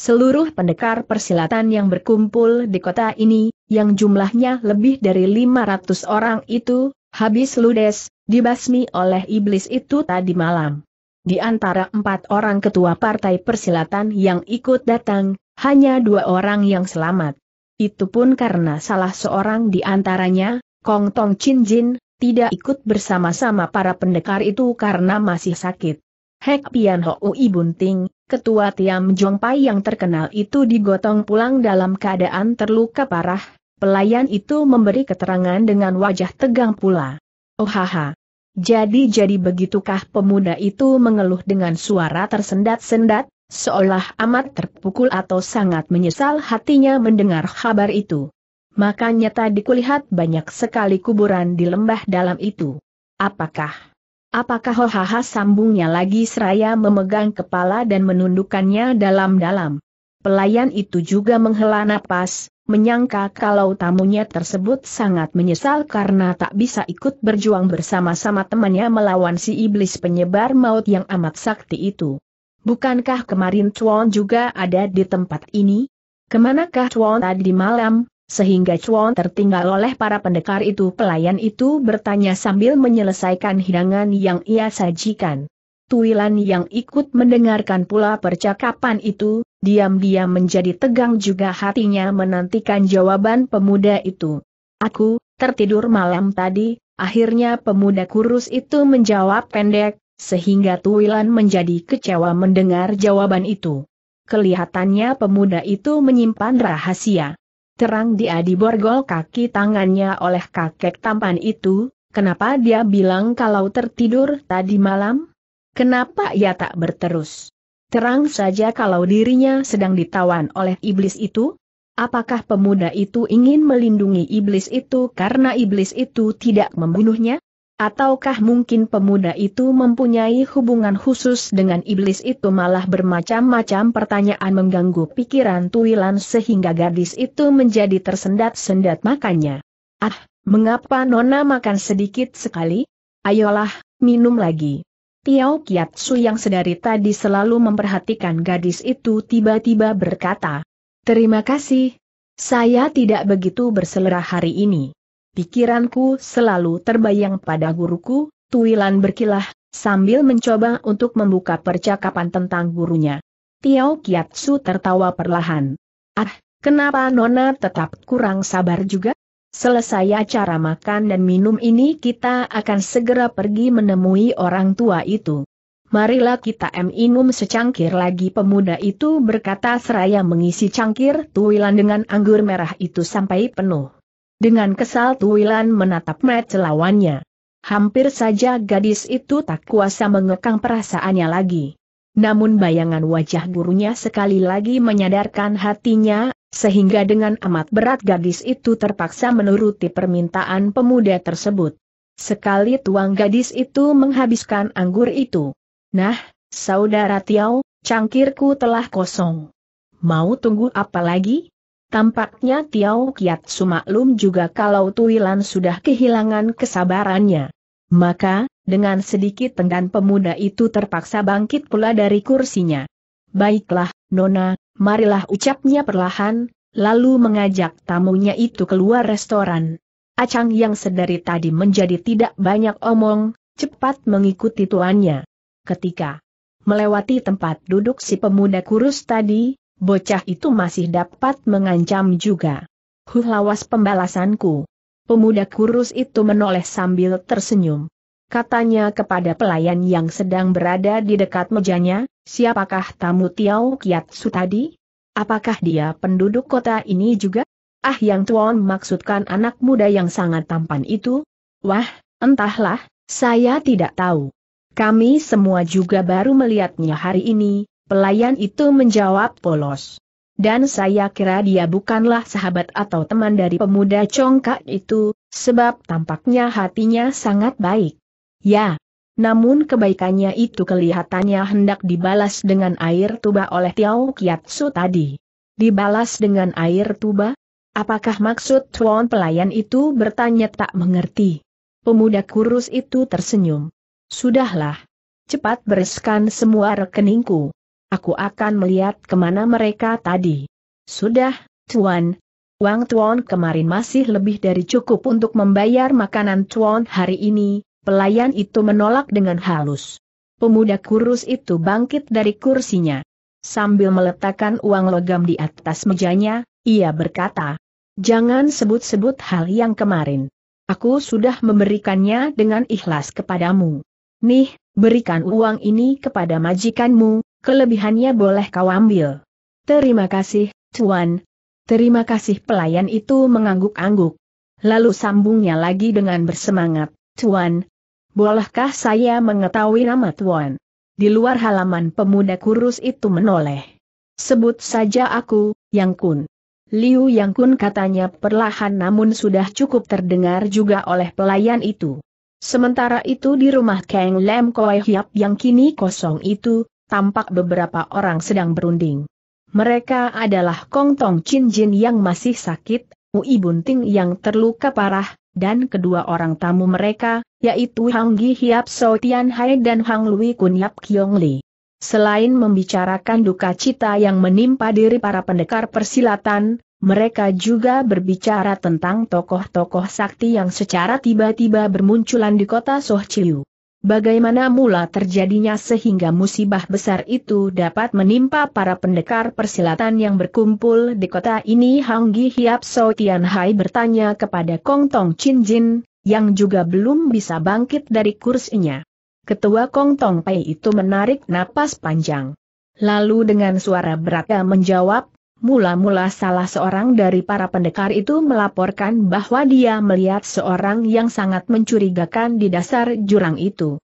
Seluruh pendekar persilatan yang berkumpul di kota ini, yang jumlahnya lebih dari 500 orang itu, habis ludes, dibasmi oleh iblis itu tadi malam. Di antara empat orang ketua partai persilatan yang ikut datang, hanya dua orang yang selamat. Itu pun karena salah seorang di antaranya, Kong Tong Chin Jin, tidak ikut bersama-sama para pendekar itu karena masih sakit. Hek Pian Ho Ui Bunting, ketua Tiam Jong Pai yang terkenal itu digotong pulang dalam keadaan terluka parah, pelayan itu memberi keterangan dengan wajah tegang pula. Oh haha. Jadi-jadi begitukah pemuda itu mengeluh dengan suara tersendat-sendat, Seolah amat terpukul atau sangat menyesal hatinya mendengar kabar itu. Makanya tadi kulihat banyak sekali kuburan di lembah dalam itu. Apakah? Apakah Hohaha sambungnya lagi seraya memegang kepala dan menundukkannya dalam-dalam. Pelayan itu juga menghela napas, menyangka kalau tamunya tersebut sangat menyesal karena tak bisa ikut berjuang bersama-sama temannya melawan si iblis penyebar maut yang amat sakti itu. Bukankah kemarin Chuan juga ada di tempat ini? Kemanakah Chuan tadi malam, sehingga Chuan tertinggal oleh para pendekar itu pelayan itu bertanya sambil menyelesaikan hidangan yang ia sajikan. Tuilan yang ikut mendengarkan pula percakapan itu, diam-diam menjadi tegang juga hatinya menantikan jawaban pemuda itu. Aku, tertidur malam tadi, akhirnya pemuda kurus itu menjawab pendek, sehingga Tuilan menjadi kecewa mendengar jawaban itu. Kelihatannya pemuda itu menyimpan rahasia. Terang dia diborgol kaki tangannya oleh kakek tampan itu, kenapa dia bilang kalau tertidur tadi malam? Kenapa ia tak berterus? Terang saja kalau dirinya sedang ditawan oleh iblis itu? Apakah pemuda itu ingin melindungi iblis itu karena iblis itu tidak membunuhnya? Ataukah mungkin pemuda itu mempunyai hubungan khusus dengan iblis itu malah bermacam-macam pertanyaan mengganggu pikiran Tuilan sehingga gadis itu menjadi tersendat-sendat makannya. Ah, mengapa Nona makan sedikit sekali? Ayolah, minum lagi. Tiao Kiatsu yang sedari tadi selalu memperhatikan gadis itu tiba-tiba berkata, Terima kasih. Saya tidak begitu berselera hari ini. Pikiranku selalu terbayang pada guruku, Tuilan berkilah, sambil mencoba untuk membuka percakapan tentang gurunya. Tiao Kiatsu tertawa perlahan. Ah, kenapa Nona tetap kurang sabar juga? Selesai acara makan dan minum ini kita akan segera pergi menemui orang tua itu. Marilah kita minum secangkir lagi pemuda itu berkata seraya mengisi cangkir tuilan dengan anggur merah itu sampai penuh. Dengan kesal Tuilan menatap mat lawannya. Hampir saja gadis itu tak kuasa mengekang perasaannya lagi. Namun bayangan wajah gurunya sekali lagi menyadarkan hatinya, sehingga dengan amat berat gadis itu terpaksa menuruti permintaan pemuda tersebut. Sekali tuang gadis itu menghabiskan anggur itu. Nah, saudara Tiau, cangkirku telah kosong. Mau tunggu apa lagi? Tampaknya Tiau Kiat Sumaklum juga kalau Tuilan sudah kehilangan kesabarannya. Maka, dengan sedikit tenggan pemuda itu terpaksa bangkit pula dari kursinya. Baiklah, Nona, marilah ucapnya perlahan, lalu mengajak tamunya itu keluar restoran. Acang yang sedari tadi menjadi tidak banyak omong, cepat mengikuti tuannya. Ketika melewati tempat duduk si pemuda kurus tadi, bocah itu masih dapat mengancam juga. Huh lawas pembalasanku. Pemuda kurus itu menoleh sambil tersenyum. Katanya kepada pelayan yang sedang berada di dekat mejanya, siapakah tamu Tiau Kiat Su tadi? Apakah dia penduduk kota ini juga? Ah yang tuan maksudkan anak muda yang sangat tampan itu? Wah, entahlah, saya tidak tahu. Kami semua juga baru melihatnya hari ini, Pelayan itu menjawab polos. Dan saya kira dia bukanlah sahabat atau teman dari pemuda congkak itu, sebab tampaknya hatinya sangat baik. Ya, namun kebaikannya itu kelihatannya hendak dibalas dengan air tuba oleh Tiao Kiatsu tadi. Dibalas dengan air tuba? Apakah maksud tuan pelayan itu bertanya tak mengerti? Pemuda kurus itu tersenyum. Sudahlah. Cepat bereskan semua rekeningku aku akan melihat kemana mereka tadi. Sudah, Tuan. Uang Tuan kemarin masih lebih dari cukup untuk membayar makanan Tuan hari ini, pelayan itu menolak dengan halus. Pemuda kurus itu bangkit dari kursinya. Sambil meletakkan uang logam di atas mejanya, ia berkata, Jangan sebut-sebut hal yang kemarin. Aku sudah memberikannya dengan ikhlas kepadamu. Nih, berikan uang ini kepada majikanmu, kelebihannya boleh kau ambil. Terima kasih, Tuan. Terima kasih pelayan itu mengangguk-angguk. Lalu sambungnya lagi dengan bersemangat, Tuan. Bolehkah saya mengetahui nama Tuan? Di luar halaman pemuda kurus itu menoleh. Sebut saja aku, Yang Kun. Liu Yang Kun katanya perlahan namun sudah cukup terdengar juga oleh pelayan itu. Sementara itu di rumah Kang Lem Koi Hiap yang kini kosong itu, tampak beberapa orang sedang berunding. Mereka adalah Kong Tong Chin Jin yang masih sakit, Ui Bunting yang terluka parah, dan kedua orang tamu mereka, yaitu Hang Gi Hiap So Tian Hai dan Hang Lui Kun Yap Kiong Li. Selain membicarakan duka cita yang menimpa diri para pendekar persilatan, mereka juga berbicara tentang tokoh-tokoh sakti yang secara tiba-tiba bermunculan di kota Soh Chiu. Bagaimana mula terjadinya sehingga musibah besar itu dapat menimpa para pendekar persilatan yang berkumpul di kota ini Hang Gi Hiap So Tian Hai bertanya kepada Kong Tong Chin Jin, yang juga belum bisa bangkit dari kursinya. Ketua Kong Tong Pai itu menarik napas panjang. Lalu dengan suara berat menjawab, Mula-mula salah seorang dari para pendekar itu melaporkan bahwa dia melihat seorang yang sangat mencurigakan di dasar jurang itu.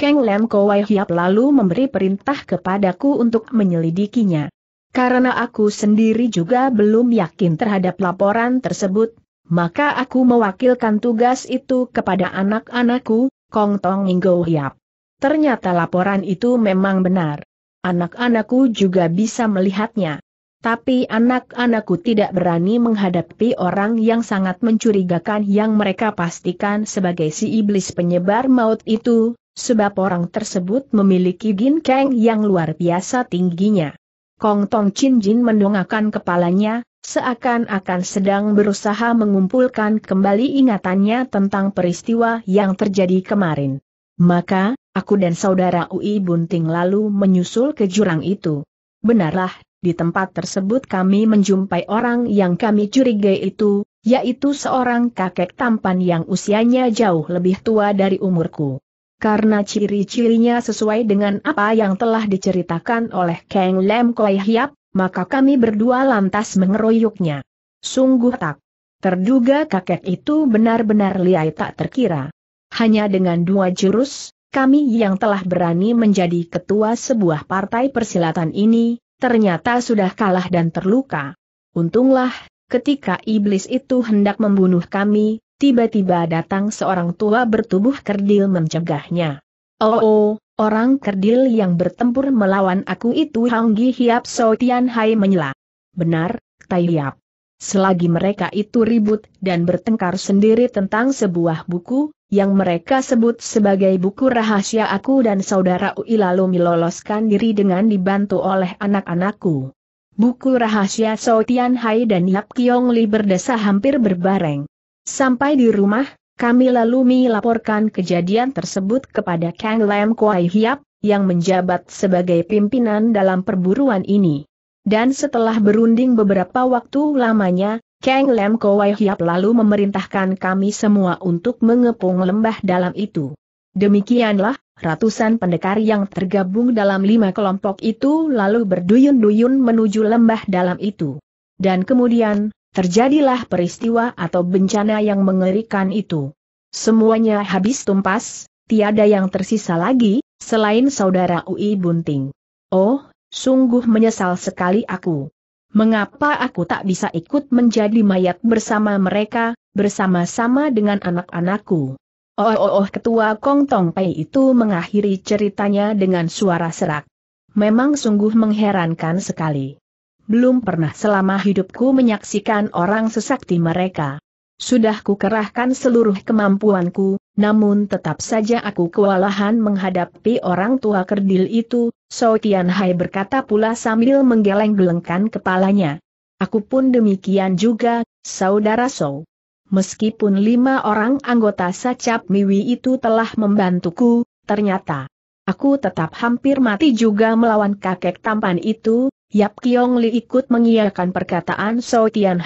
Kang Lem Kowai Hiap lalu memberi perintah kepadaku untuk menyelidikinya. Karena aku sendiri juga belum yakin terhadap laporan tersebut, maka aku mewakilkan tugas itu kepada anak-anakku, Kong Tong Ngo Hiap. Ternyata laporan itu memang benar. Anak-anakku juga bisa melihatnya. Tapi anak-anakku tidak berani menghadapi orang yang sangat mencurigakan yang mereka pastikan sebagai si iblis penyebar maut itu, sebab orang tersebut memiliki ginkeng yang luar biasa tingginya. Kong Tong Chin Jin mendongakkan kepalanya, seakan-akan sedang berusaha mengumpulkan kembali ingatannya tentang peristiwa yang terjadi kemarin. Maka, aku dan saudara Ui Bunting lalu menyusul ke jurang itu. Benarlah, di tempat tersebut kami menjumpai orang yang kami curigai itu, yaitu seorang kakek tampan yang usianya jauh lebih tua dari umurku. Karena ciri-cirinya sesuai dengan apa yang telah diceritakan oleh Kang Lem Koi Hiap, maka kami berdua lantas mengeroyoknya. Sungguh tak terduga kakek itu benar-benar liai tak terkira. Hanya dengan dua jurus, kami yang telah berani menjadi ketua sebuah partai persilatan ini, ternyata sudah kalah dan terluka. Untunglah, ketika iblis itu hendak membunuh kami, tiba-tiba datang seorang tua bertubuh kerdil mencegahnya. Oh, oh orang kerdil yang bertempur melawan aku itu Hanggi Hiap So Tian Hai menyela. Benar, Tai Hiap. Selagi mereka itu ribut dan bertengkar sendiri tentang sebuah buku, yang mereka sebut sebagai buku rahasia aku dan saudara Ui lalu meloloskan diri dengan dibantu oleh anak-anakku. Buku rahasia Sao Tian Hai dan Yap Kiong Li berdesa hampir berbareng. Sampai di rumah, kami lalu melaporkan kejadian tersebut kepada Kang Lam Kuai Hiap, yang menjabat sebagai pimpinan dalam perburuan ini. Dan setelah berunding beberapa waktu lamanya, Kang Lem Kowai Hiap lalu memerintahkan kami semua untuk mengepung lembah dalam itu. Demikianlah, ratusan pendekar yang tergabung dalam lima kelompok itu lalu berduyun-duyun menuju lembah dalam itu. Dan kemudian, terjadilah peristiwa atau bencana yang mengerikan itu. Semuanya habis tumpas, tiada yang tersisa lagi, selain saudara Ui Bunting. Oh, Sungguh menyesal sekali aku. Mengapa aku tak bisa ikut menjadi mayat bersama mereka, bersama-sama dengan anak-anakku? Oh, oh, oh, ketua Kong Tong Pei itu mengakhiri ceritanya dengan suara serak. Memang sungguh mengherankan sekali. Belum pernah selama hidupku menyaksikan orang sesakti mereka. Sudah kukerahkan seluruh kemampuanku, namun tetap saja aku kewalahan menghadapi orang tua kerdil itu, So Tian berkata pula sambil menggeleng-gelengkan kepalanya. Aku pun demikian juga, Saudara So. Meskipun lima orang anggota Sacap Miwi itu telah membantuku, ternyata aku tetap hampir mati juga melawan kakek tampan itu, Yap Kiong Li ikut mengiyakan perkataan So Tian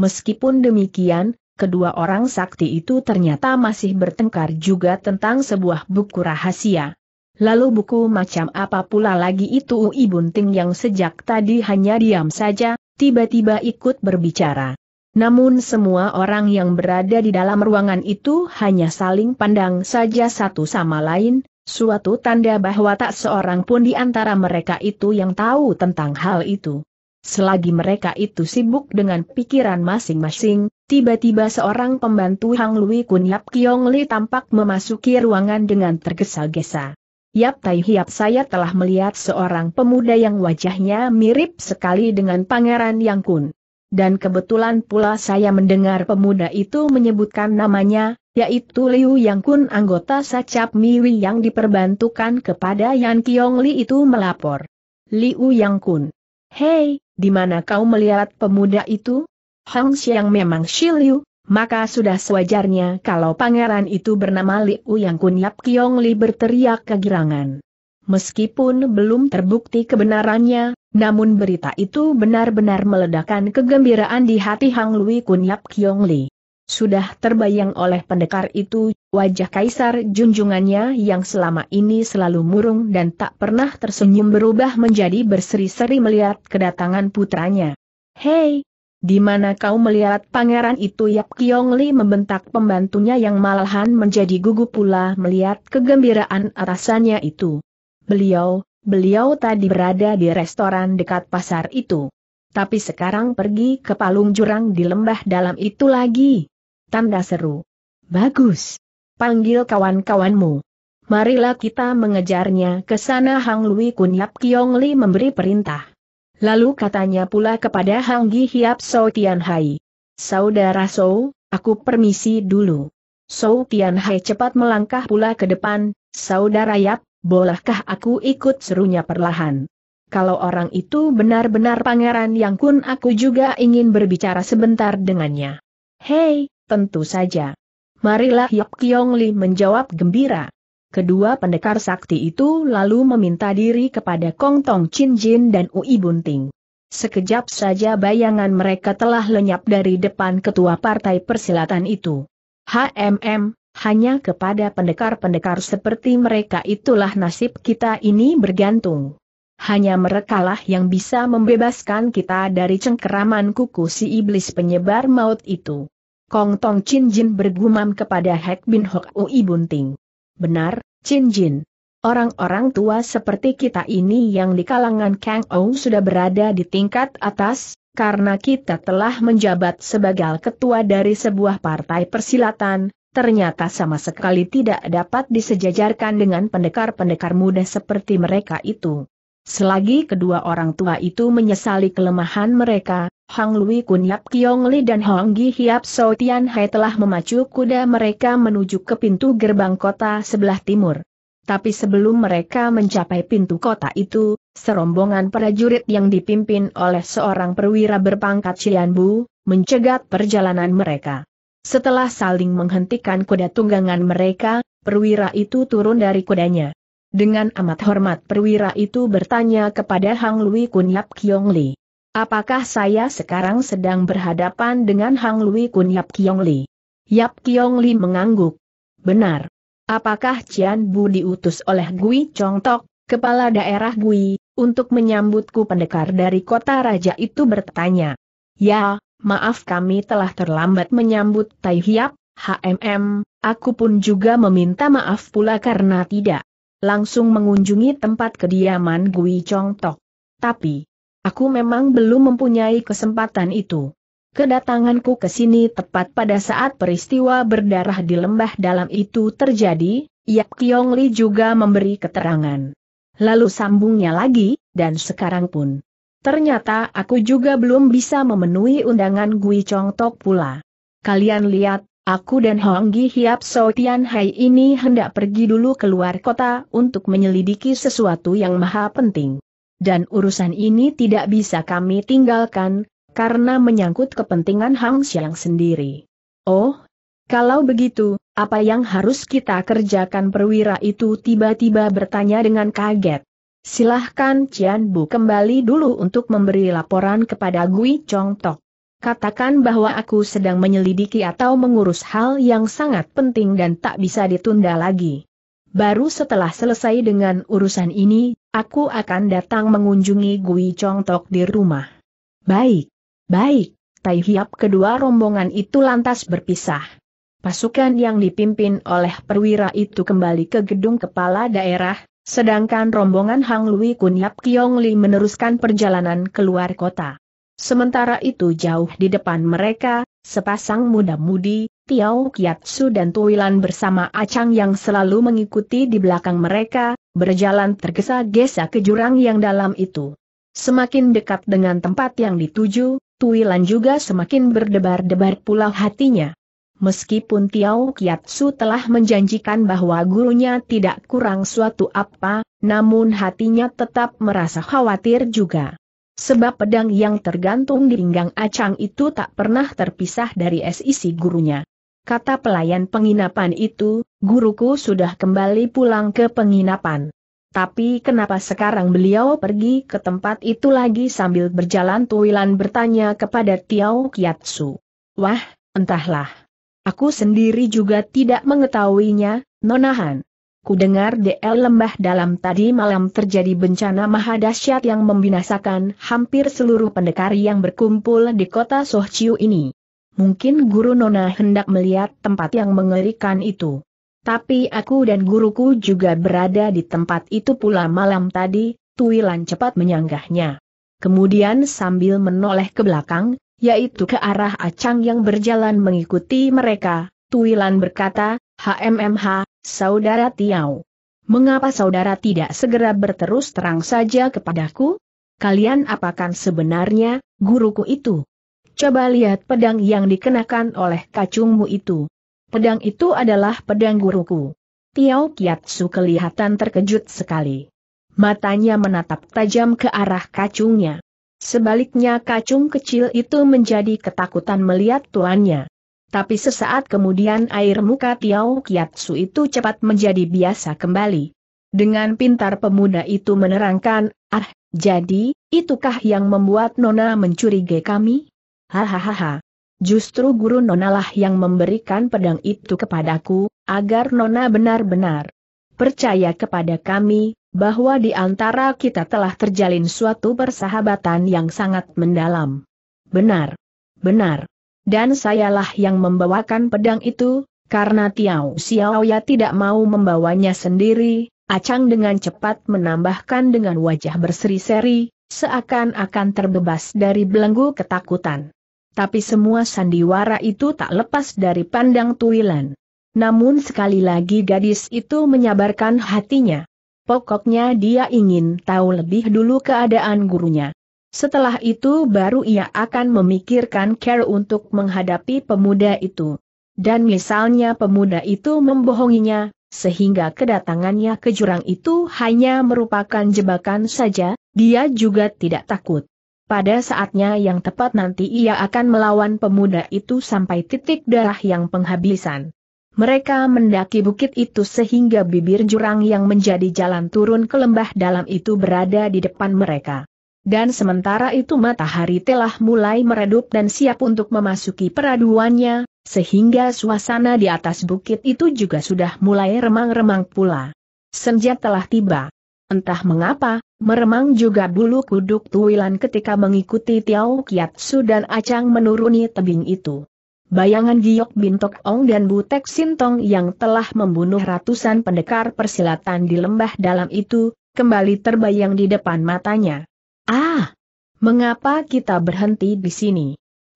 Meskipun demikian, kedua orang sakti itu ternyata masih bertengkar juga tentang sebuah buku rahasia. Lalu buku macam apa pula lagi itu Ui Bunting yang sejak tadi hanya diam saja, tiba-tiba ikut berbicara. Namun semua orang yang berada di dalam ruangan itu hanya saling pandang saja satu sama lain, suatu tanda bahwa tak seorang pun di antara mereka itu yang tahu tentang hal itu. Selagi mereka itu sibuk dengan pikiran masing-masing, tiba-tiba seorang pembantu Hang Lui Kun Yap Kiong Li tampak memasuki ruangan dengan tergesa-gesa. Yap Tai Hiap saya telah melihat seorang pemuda yang wajahnya mirip sekali dengan Pangeran Yang Kun. Dan kebetulan pula saya mendengar pemuda itu menyebutkan namanya, yaitu Liu Yang Kun anggota Sacap Miwi yang diperbantukan kepada Yan Kiong Li itu melapor. Liu Yang Kun. Hei, di mana kau melihat pemuda itu? Hang Xiang memang Shiliu, maka sudah sewajarnya kalau pangeran itu bernama Liu Yang Kunyap Kiong Li berteriak kegirangan. Meskipun belum terbukti kebenarannya, namun berita itu benar-benar meledakkan kegembiraan di hati Hang Lui Kunyap Kiong Li. Sudah terbayang oleh pendekar itu Wajah kaisar junjungannya yang selama ini selalu murung dan tak pernah tersenyum berubah menjadi berseri-seri melihat kedatangan putranya. Hei! Di mana kau melihat pangeran itu Yap Kiong Li membentak pembantunya yang malahan menjadi gugup pula melihat kegembiraan atasannya itu. Beliau, beliau tadi berada di restoran dekat pasar itu. Tapi sekarang pergi ke palung jurang di lembah dalam itu lagi. Tanda seru. Bagus panggil kawan-kawanmu. Marilah kita mengejarnya ke sana Hang Lui Kun Yap Kiong Li memberi perintah. Lalu katanya pula kepada Hang Gi Hiap So Tian Hai. Saudara So, aku permisi dulu. So Tian Hai cepat melangkah pula ke depan, Saudara Yap, bolehkah aku ikut serunya perlahan? Kalau orang itu benar-benar pangeran yang kun aku juga ingin berbicara sebentar dengannya. Hei, tentu saja marilah Hyok Kiong Li menjawab gembira. Kedua pendekar sakti itu lalu meminta diri kepada Kong Tong Chin Jin dan Ui Bunting. Sekejap saja bayangan mereka telah lenyap dari depan ketua partai persilatan itu. HMM, hanya kepada pendekar-pendekar seperti mereka itulah nasib kita ini bergantung. Hanya merekalah yang bisa membebaskan kita dari cengkeraman kuku si iblis penyebar maut itu. Kong Tong Chin Jin bergumam kepada Hek Bin Hok Ui Bunting. Benar, Chin Jin. Orang-orang tua seperti kita ini yang di kalangan Kang Ou sudah berada di tingkat atas, karena kita telah menjabat sebagai ketua dari sebuah partai persilatan, ternyata sama sekali tidak dapat disejajarkan dengan pendekar-pendekar muda seperti mereka itu. Selagi kedua orang tua itu menyesali kelemahan mereka, Hang Lui Kun Yap Kiong Li dan Hong Gi Hiap So Tian Hai telah memacu kuda mereka menuju ke pintu gerbang kota sebelah timur. Tapi sebelum mereka mencapai pintu kota itu, serombongan prajurit yang dipimpin oleh seorang perwira berpangkat Cian Bu, mencegat perjalanan mereka. Setelah saling menghentikan kuda tunggangan mereka, perwira itu turun dari kudanya. Dengan amat hormat perwira itu bertanya kepada Hang Lui Kun Yap Kiong Li. Apakah saya sekarang sedang berhadapan dengan Hang Lui Kun Yap Kiong Li? Yap Kiong Li mengangguk. Benar. Apakah Cian Bu diutus oleh Gui Chong Tok, kepala daerah Gui, untuk menyambutku pendekar dari kota raja itu bertanya. Ya, maaf kami telah terlambat menyambut Tai Hiap, HMM, aku pun juga meminta maaf pula karena tidak langsung mengunjungi tempat kediaman Gui Chong Tok. Tapi, Aku memang belum mempunyai kesempatan itu. Kedatanganku ke sini tepat pada saat peristiwa berdarah di lembah dalam itu terjadi, Yap Kiong Li juga memberi keterangan. Lalu sambungnya lagi, dan sekarang pun. Ternyata aku juga belum bisa memenuhi undangan Gui Chong Tok pula. Kalian lihat, aku dan Hong Gi Hiap So Tian Hai ini hendak pergi dulu keluar kota untuk menyelidiki sesuatu yang maha penting dan urusan ini tidak bisa kami tinggalkan, karena menyangkut kepentingan Hang Xiang sendiri. Oh, kalau begitu, apa yang harus kita kerjakan perwira itu tiba-tiba bertanya dengan kaget. Silahkan Cian Bu kembali dulu untuk memberi laporan kepada Gui Chong Tok. Katakan bahwa aku sedang menyelidiki atau mengurus hal yang sangat penting dan tak bisa ditunda lagi. Baru setelah selesai dengan urusan ini, aku akan datang mengunjungi Gui Chong Tok di rumah. Baik, baik, Tai Hiap kedua rombongan itu lantas berpisah. Pasukan yang dipimpin oleh perwira itu kembali ke gedung kepala daerah, sedangkan rombongan Hang Lui Kun Yap Kiong Li meneruskan perjalanan keluar kota. Sementara itu jauh di depan mereka, sepasang muda-mudi, Tiau Kiatsu dan Tuilan bersama Acang yang selalu mengikuti di belakang mereka, berjalan tergesa-gesa ke jurang yang dalam itu. Semakin dekat dengan tempat yang dituju, Tuilan juga semakin berdebar-debar pula hatinya. Meskipun Tiau Kiatsu telah menjanjikan bahwa gurunya tidak kurang suatu apa, namun hatinya tetap merasa khawatir juga. Sebab pedang yang tergantung di pinggang Acang itu tak pernah terpisah dari sisi gurunya kata pelayan penginapan itu, guruku sudah kembali pulang ke penginapan. Tapi kenapa sekarang beliau pergi ke tempat itu lagi sambil berjalan Tuilan bertanya kepada Tiao Kiatsu. Wah, entahlah. Aku sendiri juga tidak mengetahuinya, Nonahan. Ku dengar DL lembah dalam tadi malam terjadi bencana mahadasyat yang membinasakan hampir seluruh pendekar yang berkumpul di kota Sohciu ini. Mungkin guru Nona hendak melihat tempat yang mengerikan itu. Tapi aku dan guruku juga berada di tempat itu pula malam tadi, Tuilan cepat menyanggahnya. Kemudian sambil menoleh ke belakang, yaitu ke arah Acang yang berjalan mengikuti mereka, Tuilan berkata, HMMH, Saudara Tiau, Mengapa saudara tidak segera berterus terang saja kepadaku? Kalian apakan sebenarnya, guruku itu? Coba lihat pedang yang dikenakan oleh kacungmu itu. Pedang itu adalah pedang guruku. Tiao Kiatsu kelihatan terkejut sekali. Matanya menatap tajam ke arah kacungnya. Sebaliknya kacung kecil itu menjadi ketakutan melihat tuannya. Tapi sesaat kemudian air muka Tiao Kiatsu itu cepat menjadi biasa kembali. Dengan pintar pemuda itu menerangkan, ah, jadi, itukah yang membuat Nona mencurigai kami? Hahaha. Justru guru Nona lah yang memberikan pedang itu kepadaku, agar nona benar-benar percaya kepada kami, bahwa di antara kita telah terjalin suatu persahabatan yang sangat mendalam. Benar. Benar. Dan sayalah yang membawakan pedang itu, karena Tiao Xiaoya tidak mau membawanya sendiri, Acang dengan cepat menambahkan dengan wajah berseri-seri, seakan-akan terbebas dari belenggu ketakutan tapi semua sandiwara itu tak lepas dari pandang Tuilan. Namun sekali lagi gadis itu menyabarkan hatinya. Pokoknya dia ingin tahu lebih dulu keadaan gurunya. Setelah itu baru ia akan memikirkan care untuk menghadapi pemuda itu. Dan misalnya pemuda itu membohonginya, sehingga kedatangannya ke jurang itu hanya merupakan jebakan saja, dia juga tidak takut. Pada saatnya yang tepat nanti ia akan melawan pemuda itu sampai titik darah yang penghabisan. Mereka mendaki bukit itu sehingga bibir jurang yang menjadi jalan turun ke lembah dalam itu berada di depan mereka. Dan sementara itu matahari telah mulai meredup dan siap untuk memasuki peraduannya, sehingga suasana di atas bukit itu juga sudah mulai remang-remang pula. Senja telah tiba. Entah mengapa, Meremang juga bulu kuduk Tuilan ketika mengikuti Tiau Kiat Su dan Acang menuruni tebing itu. Bayangan Giok Bintok Ong dan Butek Sintong yang telah membunuh ratusan pendekar persilatan di lembah dalam itu, kembali terbayang di depan matanya. Ah! Mengapa kita berhenti di sini?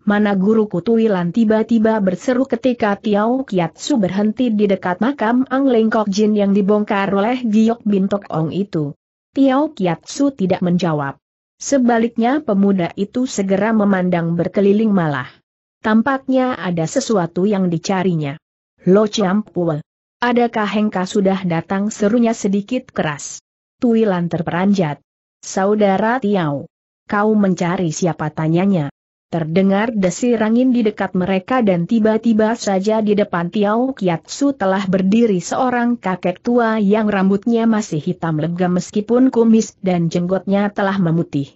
Mana guru Kutuilan tiba-tiba berseru ketika Tiau Kiat Su berhenti di dekat makam Ang Lengkok Jin yang dibongkar oleh Giok Bintok Ong itu. Piao Kiatsu tidak menjawab. Sebaliknya pemuda itu segera memandang berkeliling malah. Tampaknya ada sesuatu yang dicarinya. Lo Chiampua. Adakah Hengka sudah datang serunya sedikit keras? Tuilan terperanjat. Saudara Tiao. Kau mencari siapa tanyanya. Terdengar desir angin di dekat mereka dan tiba-tiba saja di depan Tiao Kiatsu telah berdiri seorang kakek tua yang rambutnya masih hitam legam meskipun kumis dan jenggotnya telah memutih.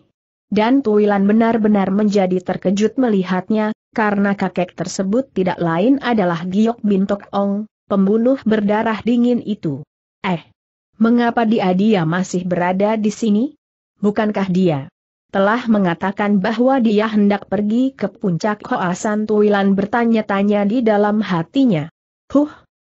Dan Tuilan benar-benar menjadi terkejut melihatnya, karena kakek tersebut tidak lain adalah Giok Bintok Ong, pembunuh berdarah dingin itu. Eh, mengapa dia dia masih berada di sini? Bukankah dia telah mengatakan bahwa dia hendak pergi ke puncak Hoasan Tuilan bertanya-tanya di dalam hatinya. Huh,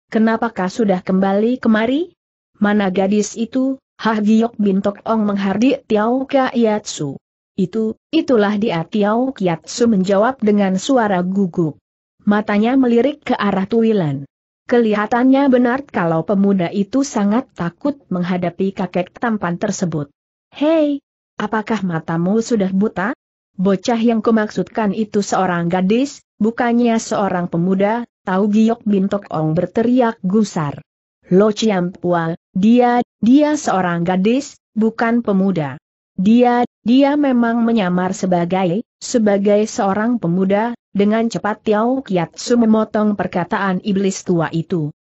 kenapakah sudah kembali kemari? Mana gadis itu, Ha Giyok Bintok Ong menghardik Tiao Kiatsu. Itu, itulah dia Tiao Kiatsu menjawab dengan suara gugup. Matanya melirik ke arah Tuilan. Kelihatannya benar kalau pemuda itu sangat takut menghadapi kakek tampan tersebut. Hei, Apakah matamu sudah buta? Bocah yang kumaksudkan itu seorang gadis, bukannya seorang pemuda, tahu Giok Bintok Ong berteriak gusar. Lo Chiam Pua, dia, dia seorang gadis, bukan pemuda. Dia, dia memang menyamar sebagai, sebagai seorang pemuda, dengan cepat Tiao Kiatsu memotong perkataan iblis tua itu.